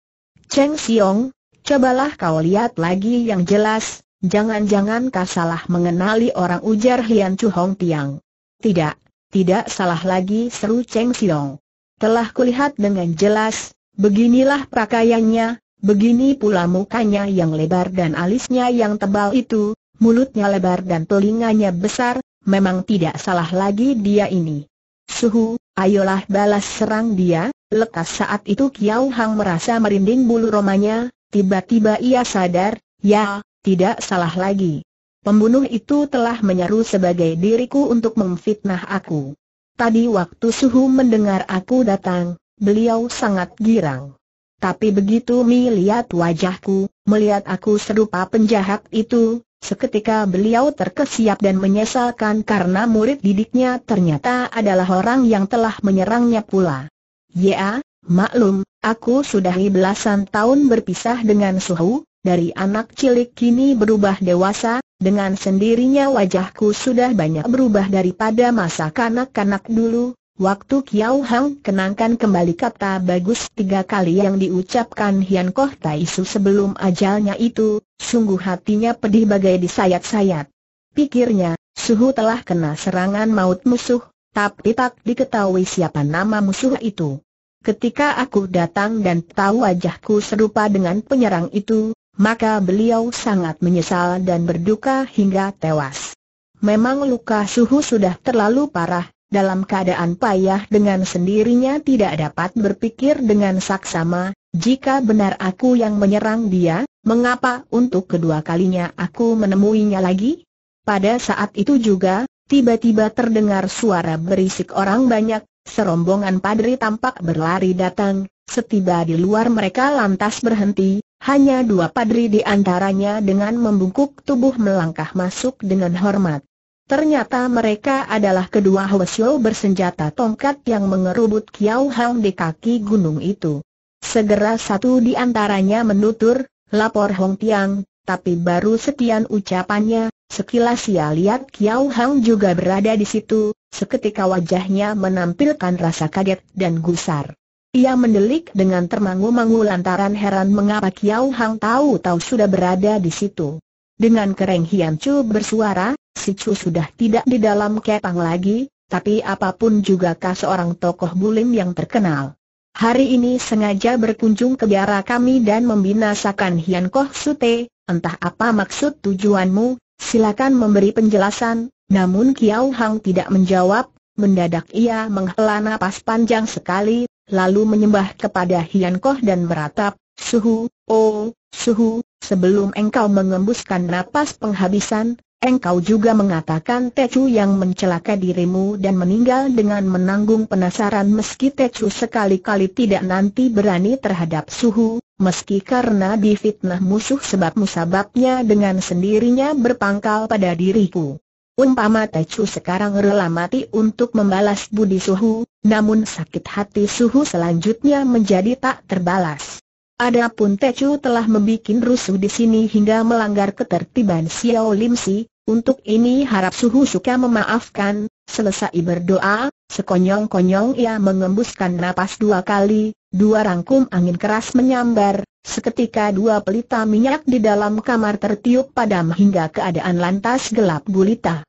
Cheng Siong, cobalah kau lihat lagi yang jelas, jangan-jangan kau salah mengenali orang ujar Hian Chu Hong Tiang. Tidak, tidak salah lagi seru Cheng Siong. Telah kulihat dengan jelas, Beginilah pakaiannya, begini pula mukanya yang lebar dan alisnya yang tebal itu, mulutnya lebar dan telinganya besar, memang tidak salah lagi dia ini. Suhu, ayolah balas serang dia, lekas saat itu Kiao Hang merasa merinding bulu romanya, tiba-tiba ia sadar, ya, tidak salah lagi. Pembunuh itu telah menyeru sebagai diriku untuk memfitnah aku. Tadi waktu Suhu mendengar aku datang, beliau sangat girang. Tapi begitu melihat wajahku, melihat aku serupa penjahat itu, seketika beliau terkesiap dan menyesalkan karena murid didiknya ternyata adalah orang yang telah menyerangnya pula. Ya, maklum, aku sudah belasan tahun berpisah dengan Suhu, dari anak cilik kini berubah dewasa, dengan sendirinya wajahku sudah banyak berubah daripada masa kanak-kanak dulu, Waktu Kiao Hang kenangkan kembali kata bagus tiga kali yang diucapkan Hian Koh Tai Su sebelum ajalnya itu, sungguh hatinya pedih bagai disayat-sayat. Pikirnya, Suhu telah kena serangan maut musuh, tapi tak diketahui siapa nama musuh itu. Ketika aku datang dan tahu wajahku serupa dengan penyerang itu, maka beliau sangat menyesal dan berduka hingga tewas. Memang luka Suhu sudah terlalu parah, dalam keadaan payah dengan sendirinya tidak dapat berpikir dengan saksama, jika benar aku yang menyerang dia, mengapa untuk kedua kalinya aku menemuinya lagi? Pada saat itu juga, tiba-tiba terdengar suara berisik orang banyak, serombongan padri tampak berlari datang, setiba di luar mereka lantas berhenti, hanya dua padri di antaranya dengan membungkuk tubuh melangkah masuk dengan hormat. Ternyata mereka adalah kedua Hwasyo bersenjata tongkat yang mengerubut Kiao Hang di kaki gunung itu. Segera satu di antaranya menutur, lapor Hong Tiang, tapi baru sekian ucapannya, sekilas ia lihat Kiao Hang juga berada di situ, seketika wajahnya menampilkan rasa kaget dan gusar. Ia mendelik dengan termangu-mangu lantaran heran mengapa Kiao Hang tahu-tahu sudah berada di situ. Dengan kereng Hian Chu bersuara, si Chu sudah tidak di dalam kepang lagi, tapi apapun juga kas seorang tokoh bulim yang terkenal. Hari ini sengaja berkunjung ke biara kami dan membinasakan Hian Koh Sute, entah apa maksud tujuanmu, silakan memberi penjelasan, namun Kiao Hang tidak menjawab, mendadak ia menghela napas panjang sekali, lalu menyembah kepada Hian Koh dan meratap, Suhu, oh, Suhu, sebelum engkau mengembuskan napas penghabisan, engkau juga mengatakan Tecu yang mencelaka dirimu dan meninggal dengan menanggung penasaran meski Tecu sekali-kali tidak nanti berani terhadap Suhu, meski karena difitnah musuh sebab musababnya dengan sendirinya berpangkal pada diriku. Umpama Tecu sekarang rela mati untuk membalas budi Suhu, namun sakit hati Suhu selanjutnya menjadi tak terbalas. Adapun Tecu telah membuat rusuh di sini hingga melanggar ketertiban Xiao Lim Si, untuk ini harap Suhu Suka memaafkan, selesai berdoa, sekonyong-konyong ia mengembuskan napas dua kali, dua rangkum angin keras menyambar, seketika dua pelita minyak di dalam kamar tertiup padam hingga keadaan lantas gelap gulita.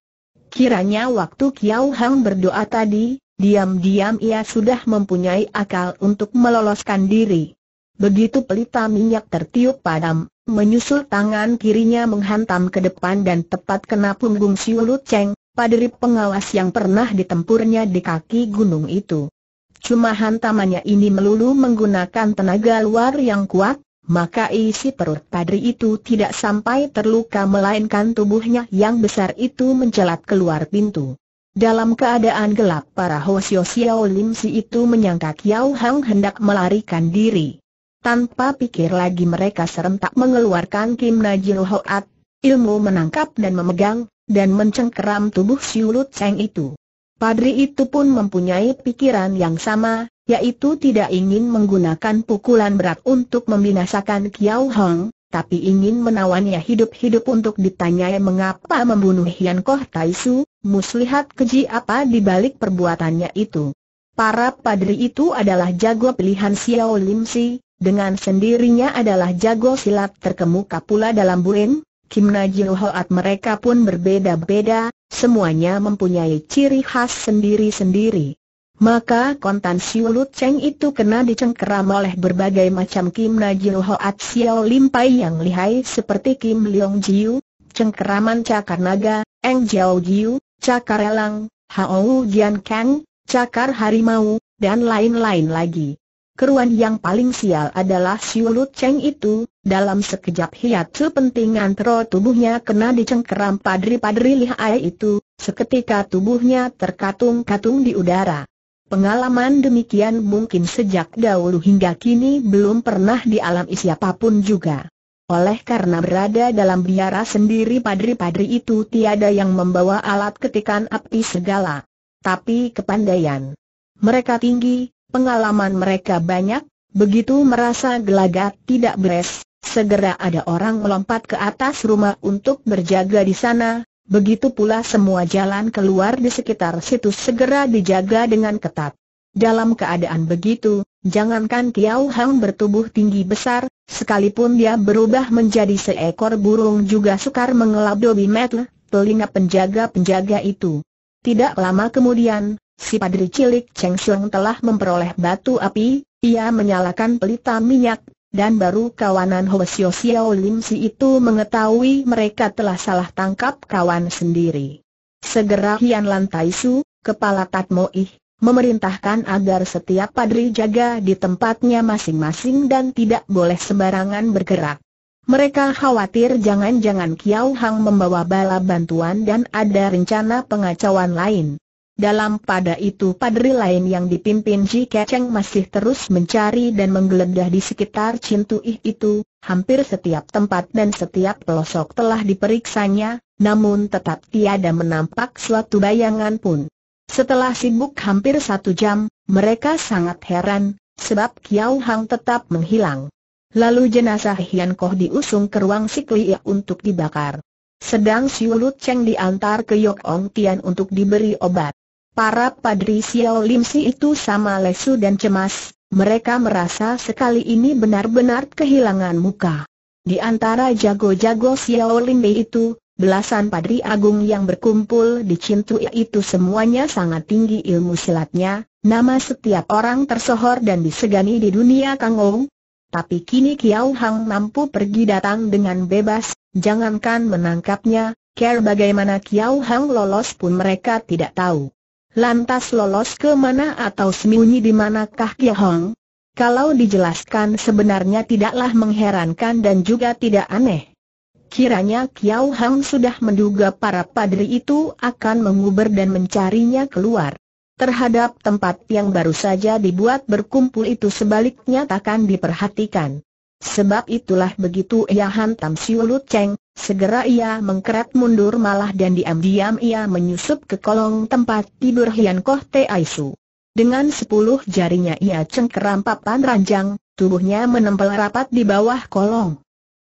Kiranya waktu Kiao Hang berdoa tadi, diam-diam ia sudah mempunyai akal untuk meloloskan diri. Begitu pelita minyak tertiup padam, menyusul tangan kirinya menghantam ke depan dan tepat kena punggung Lu Cheng, paderi pengawas yang pernah ditempurnya di kaki gunung itu. Cuma hantamannya ini melulu menggunakan tenaga luar yang kuat, maka isi perut padri itu tidak sampai terluka melainkan tubuhnya yang besar itu menjelat keluar pintu. Dalam keadaan gelap para Hoshio Xiao Lim Si itu menyangka Kiao Hang hendak melarikan diri. Tanpa pikir lagi mereka serentak mengeluarkan Kim Najil Hoat, ilmu menangkap dan memegang, dan mencengkeram tubuh Siulut Cheng itu. Padri itu pun mempunyai pikiran yang sama, yaitu tidak ingin menggunakan pukulan berat untuk membinasakan Kiao Hong, tapi ingin menawannya hidup-hidup untuk ditanyai mengapa membunuh Hian Koh Su, muslihat keji apa di balik perbuatannya itu. Para padri itu adalah jago pilihan Xiao Lim Si, dengan sendirinya adalah jago silat terkemuka pula dalam Buin, Kim najihoat Hoat mereka pun berbeda-beda, semuanya mempunyai ciri khas sendiri-sendiri. Maka kontan Siulut Cheng itu kena dicengkeram oleh berbagai macam Kim najihoat Hoat Xiao Lim yang lihai seperti Kim Leong Jiu, cengkeraman Cakar Naga, Eng Jiao Jiu, Cakar Elang, Hao Jian Kang, Cakar Harimau, dan lain-lain lagi. Keruan yang paling sial adalah Xiu Lut Cheng itu, dalam sekejap hiat sepentingan tero tubuhnya kena dicengkeram padri-padri lihai itu, seketika tubuhnya terkatung-katung di udara. Pengalaman demikian mungkin sejak dahulu hingga kini belum pernah dialami siapapun juga. Oleh karena berada dalam biara sendiri padri-padri itu tiada yang membawa alat ketikan api segala. Tapi kepandaian mereka tinggi, Pengalaman mereka banyak, begitu merasa gelagat tidak beres, segera ada orang melompat ke atas rumah untuk berjaga di sana, begitu pula semua jalan keluar di sekitar situs segera dijaga dengan ketat. Dalam keadaan begitu, jangankan Kiao Hang bertubuh tinggi besar, sekalipun dia berubah menjadi seekor burung juga sukar mengelabuhi metel, telinga penjaga-penjaga itu. Tidak lama kemudian, si padri cilik Cheng Xiong telah memperoleh batu api, ia menyalakan pelita minyak, dan baru kawanan Sio Xiao Lim Si itu mengetahui mereka telah salah tangkap kawan sendiri. Segera Hian Lan Tai Su, kepala Tatmoih, memerintahkan agar setiap padri jaga di tempatnya masing-masing dan tidak boleh sembarangan bergerak. Mereka khawatir jangan-jangan Kiao Hang membawa bala bantuan dan ada rencana pengacauan lain. Dalam pada itu padri lain yang dipimpin Ji Keceng masih terus mencari dan menggeledah di sekitar Ih itu, hampir setiap tempat dan setiap pelosok telah diperiksanya, namun tetap tiada menampak suatu bayangan pun. Setelah sibuk hampir satu jam, mereka sangat heran, sebab Kiao Hang tetap menghilang. Lalu jenazah Hian Koh diusung ke ruang sikliak untuk dibakar. Sedang Siulut Cheng diantar ke Yok Ong Tian untuk diberi obat. Para padri Xiao Lim Si itu sama lesu dan cemas, mereka merasa sekali ini benar-benar kehilangan muka. Di antara jago-jago Xiao Lim Bei itu, belasan padri agung yang berkumpul di Cintu itu semuanya sangat tinggi ilmu silatnya, nama setiap orang tersohor dan disegani di dunia Kangou. Tapi kini Kiao Hang mampu pergi datang dengan bebas, jangankan menangkapnya, care bagaimana Kiao Hang lolos pun mereka tidak tahu. Lantas lolos ke mana atau sembunyi di manakah Kia Hong? Kalau dijelaskan sebenarnya tidaklah mengherankan dan juga tidak aneh. Kiranya Kiao Hang sudah menduga para padri itu akan menguber dan mencarinya keluar. Terhadap tempat yang baru saja dibuat berkumpul itu sebaliknya takkan diperhatikan. Sebab itulah begitu ia hantam si Cheng, segera ia mengkeret mundur malah dan diam-diam ia menyusup ke kolong tempat tidur Hian Koh Te Aisu. Dengan sepuluh jarinya ia cengkeram papan ranjang, tubuhnya menempel rapat di bawah kolong.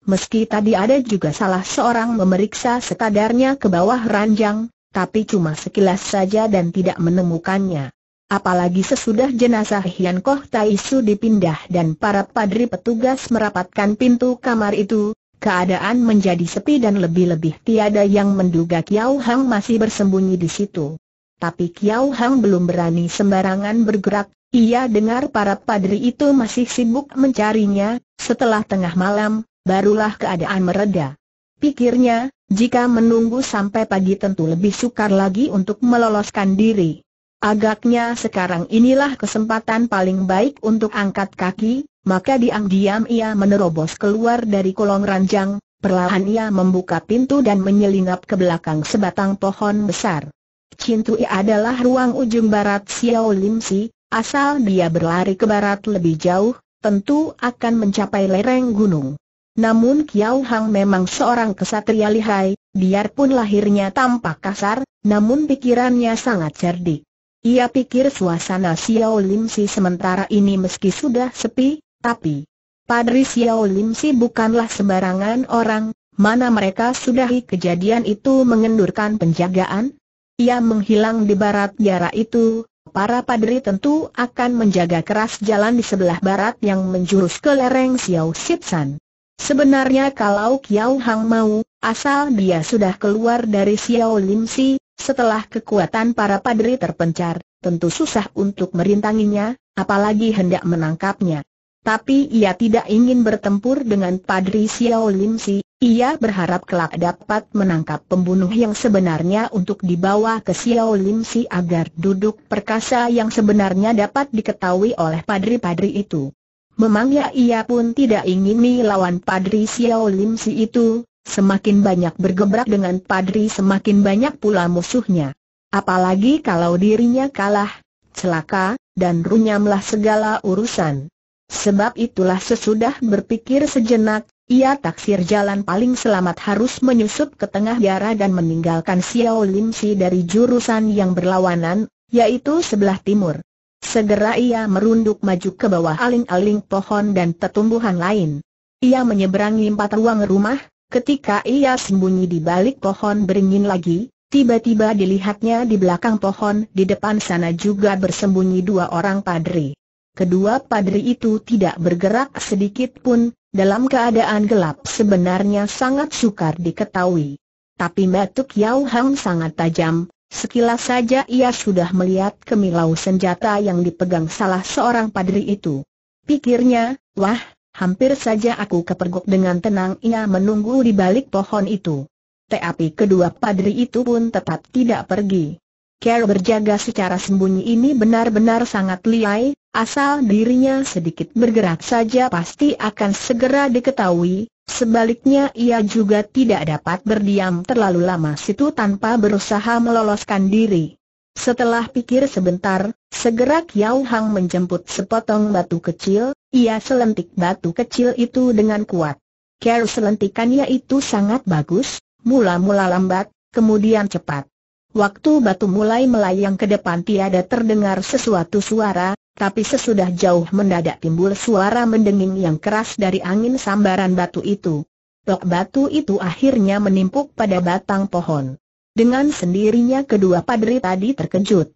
Meski tadi ada juga salah seorang memeriksa sekadarnya ke bawah ranjang, tapi cuma sekilas saja dan tidak menemukannya. Apalagi sesudah jenazah Hian Koh Tai Su dipindah dan para padri petugas merapatkan pintu kamar itu, keadaan menjadi sepi dan lebih-lebih tiada yang menduga Kiao Hang masih bersembunyi di situ. Tapi Kiao Hang belum berani sembarangan bergerak, ia dengar para padri itu masih sibuk mencarinya, setelah tengah malam, barulah keadaan mereda. Pikirnya, jika menunggu sampai pagi tentu lebih sukar lagi untuk meloloskan diri. Agaknya sekarang inilah kesempatan paling baik untuk angkat kaki, maka diam-diam ia menerobos keluar dari kolong ranjang, perlahan ia membuka pintu dan menyelinap ke belakang sebatang pohon besar. Cintui adalah ruang ujung barat Xiao Lim Si, asal dia berlari ke barat lebih jauh, tentu akan mencapai lereng gunung. Namun Kiao Hang memang seorang kesatria lihai, biarpun lahirnya tampak kasar, namun pikirannya sangat cerdik. Ia pikir suasana Xiao Lim Si sementara ini meski sudah sepi, tapi Padri Xiao Lim Si bukanlah sembarangan orang, mana mereka sudahi kejadian itu mengendurkan penjagaan? Ia menghilang di barat jara itu, para padri tentu akan menjaga keras jalan di sebelah barat yang menjurus ke lereng Xiao Sipsan. Sebenarnya kalau Kiao Hang mau, asal dia sudah keluar dari Xiao Lim Si, setelah kekuatan para padri terpencar, tentu susah untuk merintanginya, apalagi hendak menangkapnya. Tapi ia tidak ingin bertempur dengan Padri Xiao Lim Si, ia berharap kelak dapat menangkap pembunuh yang sebenarnya untuk dibawa ke Xiao Lim Si agar duduk perkasa yang sebenarnya dapat diketahui oleh padri-padri itu. Memangnya ia pun tidak ingin melawan Padri Xiao Lim Si itu, Semakin banyak bergebrak dengan Padri semakin banyak pula musuhnya. Apalagi kalau dirinya kalah, celaka, dan runyamlah segala urusan. Sebab itulah sesudah berpikir sejenak, ia taksir jalan paling selamat harus menyusup ke tengah biara dan meninggalkan Xiao Lim Si dari jurusan yang berlawanan, yaitu sebelah timur. Segera ia merunduk maju ke bawah aling-aling pohon dan tetumbuhan lain. Ia menyeberangi empat ruang rumah, Ketika ia sembunyi di balik pohon beringin lagi, tiba-tiba dilihatnya di belakang pohon di depan sana juga bersembunyi dua orang padri. Kedua padri itu tidak bergerak sedikit pun, dalam keadaan gelap sebenarnya sangat sukar diketahui. Tapi batuk Yau Hang sangat tajam, sekilas saja ia sudah melihat kemilau senjata yang dipegang salah seorang padri itu. Pikirnya, wah, Hampir saja aku kepergok dengan tenang ia menunggu di balik pohon itu. Tapi kedua padri itu pun tetap tidak pergi. Care berjaga secara sembunyi ini benar-benar sangat liai, asal dirinya sedikit bergerak saja pasti akan segera diketahui, sebaliknya ia juga tidak dapat berdiam terlalu lama situ tanpa berusaha meloloskan diri. Setelah pikir sebentar, segera Kiao Hang menjemput sepotong batu kecil, ia selentik batu kecil itu dengan kuat. Care selentikannya itu sangat bagus, mula-mula lambat, kemudian cepat. Waktu batu mulai melayang ke depan tiada terdengar sesuatu suara, tapi sesudah jauh mendadak timbul suara mendenging yang keras dari angin sambaran batu itu. Tok batu itu akhirnya menimpuk pada batang pohon. Dengan sendirinya kedua padri tadi terkejut.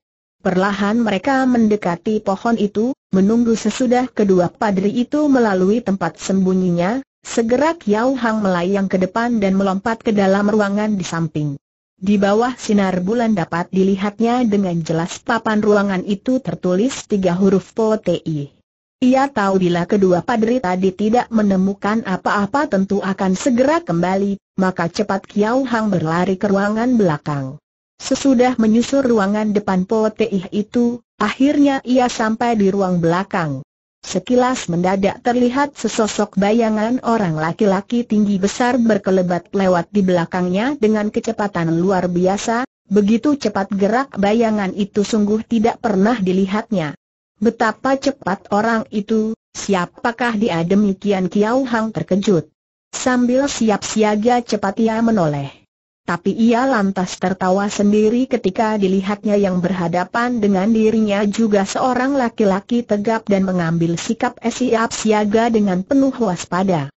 Perlahan mereka mendekati pohon itu, menunggu sesudah kedua padri itu melalui tempat sembunyinya, segera Kiao Hang melayang ke depan dan melompat ke dalam ruangan di samping. Di bawah sinar bulan dapat dilihatnya dengan jelas papan ruangan itu tertulis tiga huruf POTI. Ia tahu bila kedua padri tadi tidak menemukan apa-apa tentu akan segera kembali, maka cepat Kiao Hang berlari ke ruangan belakang. Sesudah menyusur ruangan depan poteih itu, akhirnya ia sampai di ruang belakang. Sekilas mendadak terlihat sesosok bayangan orang laki-laki tinggi besar berkelebat lewat di belakangnya dengan kecepatan luar biasa, begitu cepat gerak bayangan itu sungguh tidak pernah dilihatnya. Betapa cepat orang itu, siapakah dia demikian Kiau Hang terkejut. Sambil siap siaga cepat ia menoleh tapi ia lantas tertawa sendiri ketika dilihatnya yang berhadapan dengan dirinya juga seorang laki-laki tegap dan mengambil sikap siap siaga dengan penuh waspada.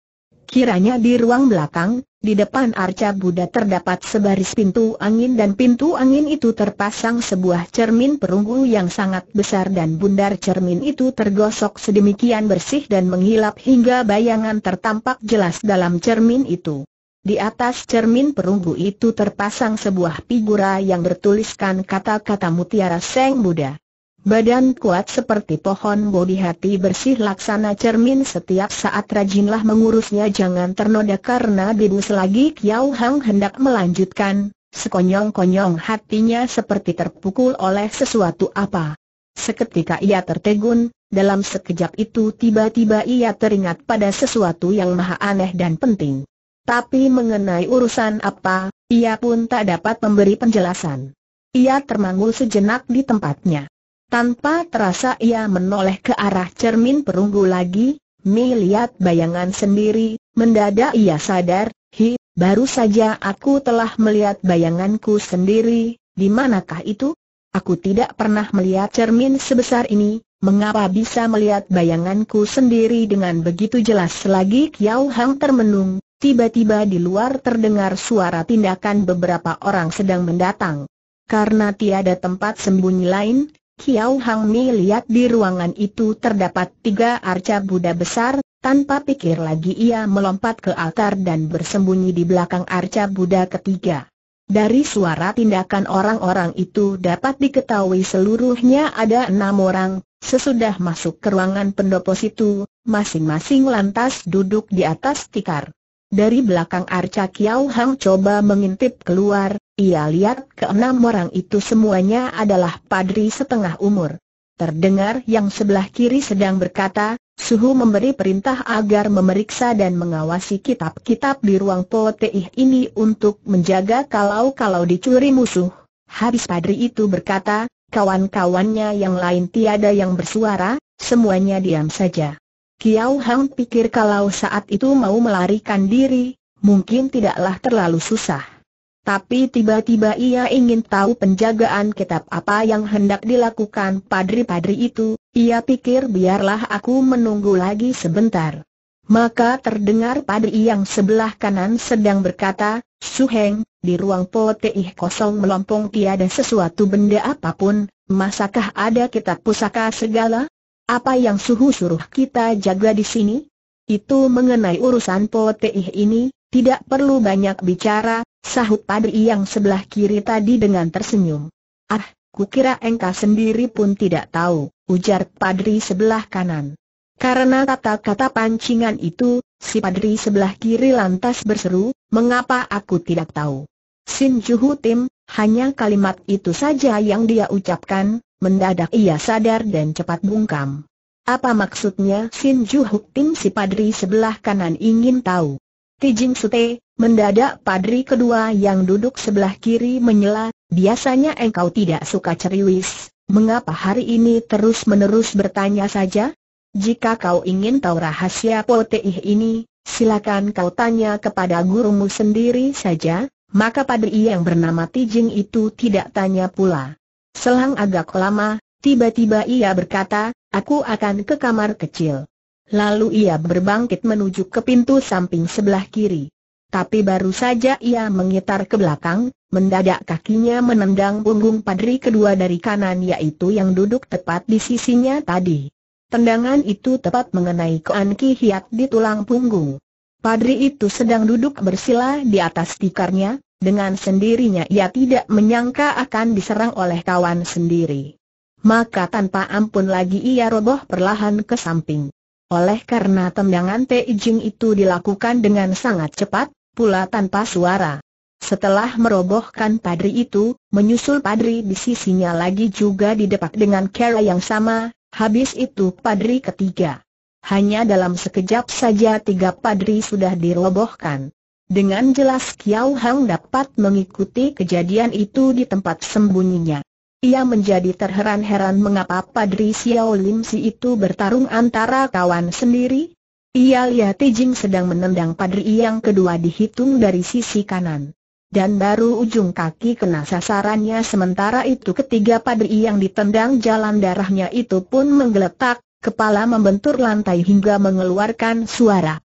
Kiranya di ruang belakang, di depan arca Buddha terdapat sebaris pintu angin dan pintu angin itu terpasang sebuah cermin perunggu yang sangat besar dan bundar cermin itu tergosok sedemikian bersih dan mengilap hingga bayangan tertampak jelas dalam cermin itu. Di atas cermin perunggu itu terpasang sebuah figura yang bertuliskan kata-kata mutiara Seng Buddha. Badan kuat seperti pohon bodi hati bersih laksana cermin setiap saat rajinlah mengurusnya jangan ternoda karena bibu selagi Kiao Hang hendak melanjutkan, sekonyong-konyong hatinya seperti terpukul oleh sesuatu apa. Seketika ia tertegun, dalam sekejap itu tiba-tiba ia teringat pada sesuatu yang maha aneh dan penting. Tapi mengenai urusan apa, ia pun tak dapat memberi penjelasan. Ia termangul sejenak di tempatnya. Tanpa terasa ia menoleh ke arah cermin perunggu lagi, melihat bayangan sendiri, mendadak ia sadar, hi, baru saja aku telah melihat bayanganku sendiri, di manakah itu? Aku tidak pernah melihat cermin sebesar ini, mengapa bisa melihat bayanganku sendiri dengan begitu jelas lagi Kiao Hang termenung, Tiba-tiba di luar terdengar suara tindakan beberapa orang sedang mendatang. Karena tiada tempat sembunyi lain, Kiao Hang Mi lihat di ruangan itu terdapat tiga arca Buddha besar, tanpa pikir lagi ia melompat ke altar dan bersembunyi di belakang arca Buddha ketiga. Dari suara tindakan orang-orang itu dapat diketahui seluruhnya ada enam orang, sesudah masuk ke ruangan pendopo situ, masing-masing lantas duduk di atas tikar. Dari belakang Arca Kiao Hang coba mengintip keluar, ia lihat keenam orang itu semuanya adalah padri setengah umur. Terdengar yang sebelah kiri sedang berkata, Suhu memberi perintah agar memeriksa dan mengawasi kitab-kitab di ruang poteih ini untuk menjaga kalau-kalau dicuri musuh. Habis padri itu berkata, kawan-kawannya yang lain tiada yang bersuara, semuanya diam saja. Kiau Hang pikir kalau saat itu mau melarikan diri, mungkin tidaklah terlalu susah. Tapi tiba-tiba ia ingin tahu penjagaan kitab apa yang hendak dilakukan padri-padri itu, ia pikir biarlah aku menunggu lagi sebentar. Maka terdengar padri yang sebelah kanan sedang berkata, Suheng, di ruang poteih kosong melompong tiada sesuatu benda apapun, masakah ada kitab pusaka segala? Apa yang suhu suruh kita jaga di sini? Itu mengenai urusan poteih ini, tidak perlu banyak bicara, sahut padri yang sebelah kiri tadi dengan tersenyum. Ah, kira engkau sendiri pun tidak tahu, ujar padri sebelah kanan. Karena kata-kata pancingan itu, si padri sebelah kiri lantas berseru, mengapa aku tidak tahu? Sin Juhu Tim, hanya kalimat itu saja yang dia ucapkan, mendadak ia sadar dan cepat bungkam. Apa maksudnya Sin Ju Huk Tim si padri sebelah kanan ingin tahu. Tijing Sute, mendadak padri kedua yang duduk sebelah kiri menyela, biasanya engkau tidak suka ceriwis, mengapa hari ini terus-menerus bertanya saja? Jika kau ingin tahu rahasia Poteih ini, silakan kau tanya kepada gurumu sendiri saja, maka padri yang bernama Tijing itu tidak tanya pula. Selang agak lama, tiba-tiba ia berkata, aku akan ke kamar kecil. Lalu ia berbangkit menuju ke pintu samping sebelah kiri. Tapi baru saja ia mengitar ke belakang, Mendadak kakinya menendang punggung padri kedua dari kanan yaitu yang duduk tepat di sisinya tadi. Tendangan itu tepat mengenai Koan Ki Hiat di tulang punggung. Padri itu sedang duduk bersila di atas tikarnya, dengan sendirinya ia tidak menyangka akan diserang oleh kawan sendiri. Maka tanpa ampun lagi ia roboh perlahan ke samping. Oleh karena tendangan Teijing itu dilakukan dengan sangat cepat, pula tanpa suara. Setelah merobohkan padri itu, menyusul padri di sisinya lagi juga didepak dengan cara yang sama, habis itu padri ketiga. Hanya dalam sekejap saja tiga padri sudah dirobohkan. Dengan jelas Kiao Hang dapat mengikuti kejadian itu di tempat sembunyinya. Ia menjadi terheran-heran mengapa Padri Xiao Lim Si itu bertarung antara kawan sendiri. Ia lihat Jing sedang menendang Padri yang kedua dihitung dari sisi kanan. Dan baru ujung kaki kena sasarannya sementara itu ketiga Padri yang ditendang jalan darahnya itu pun menggeletak kepala membentur lantai hingga mengeluarkan suara.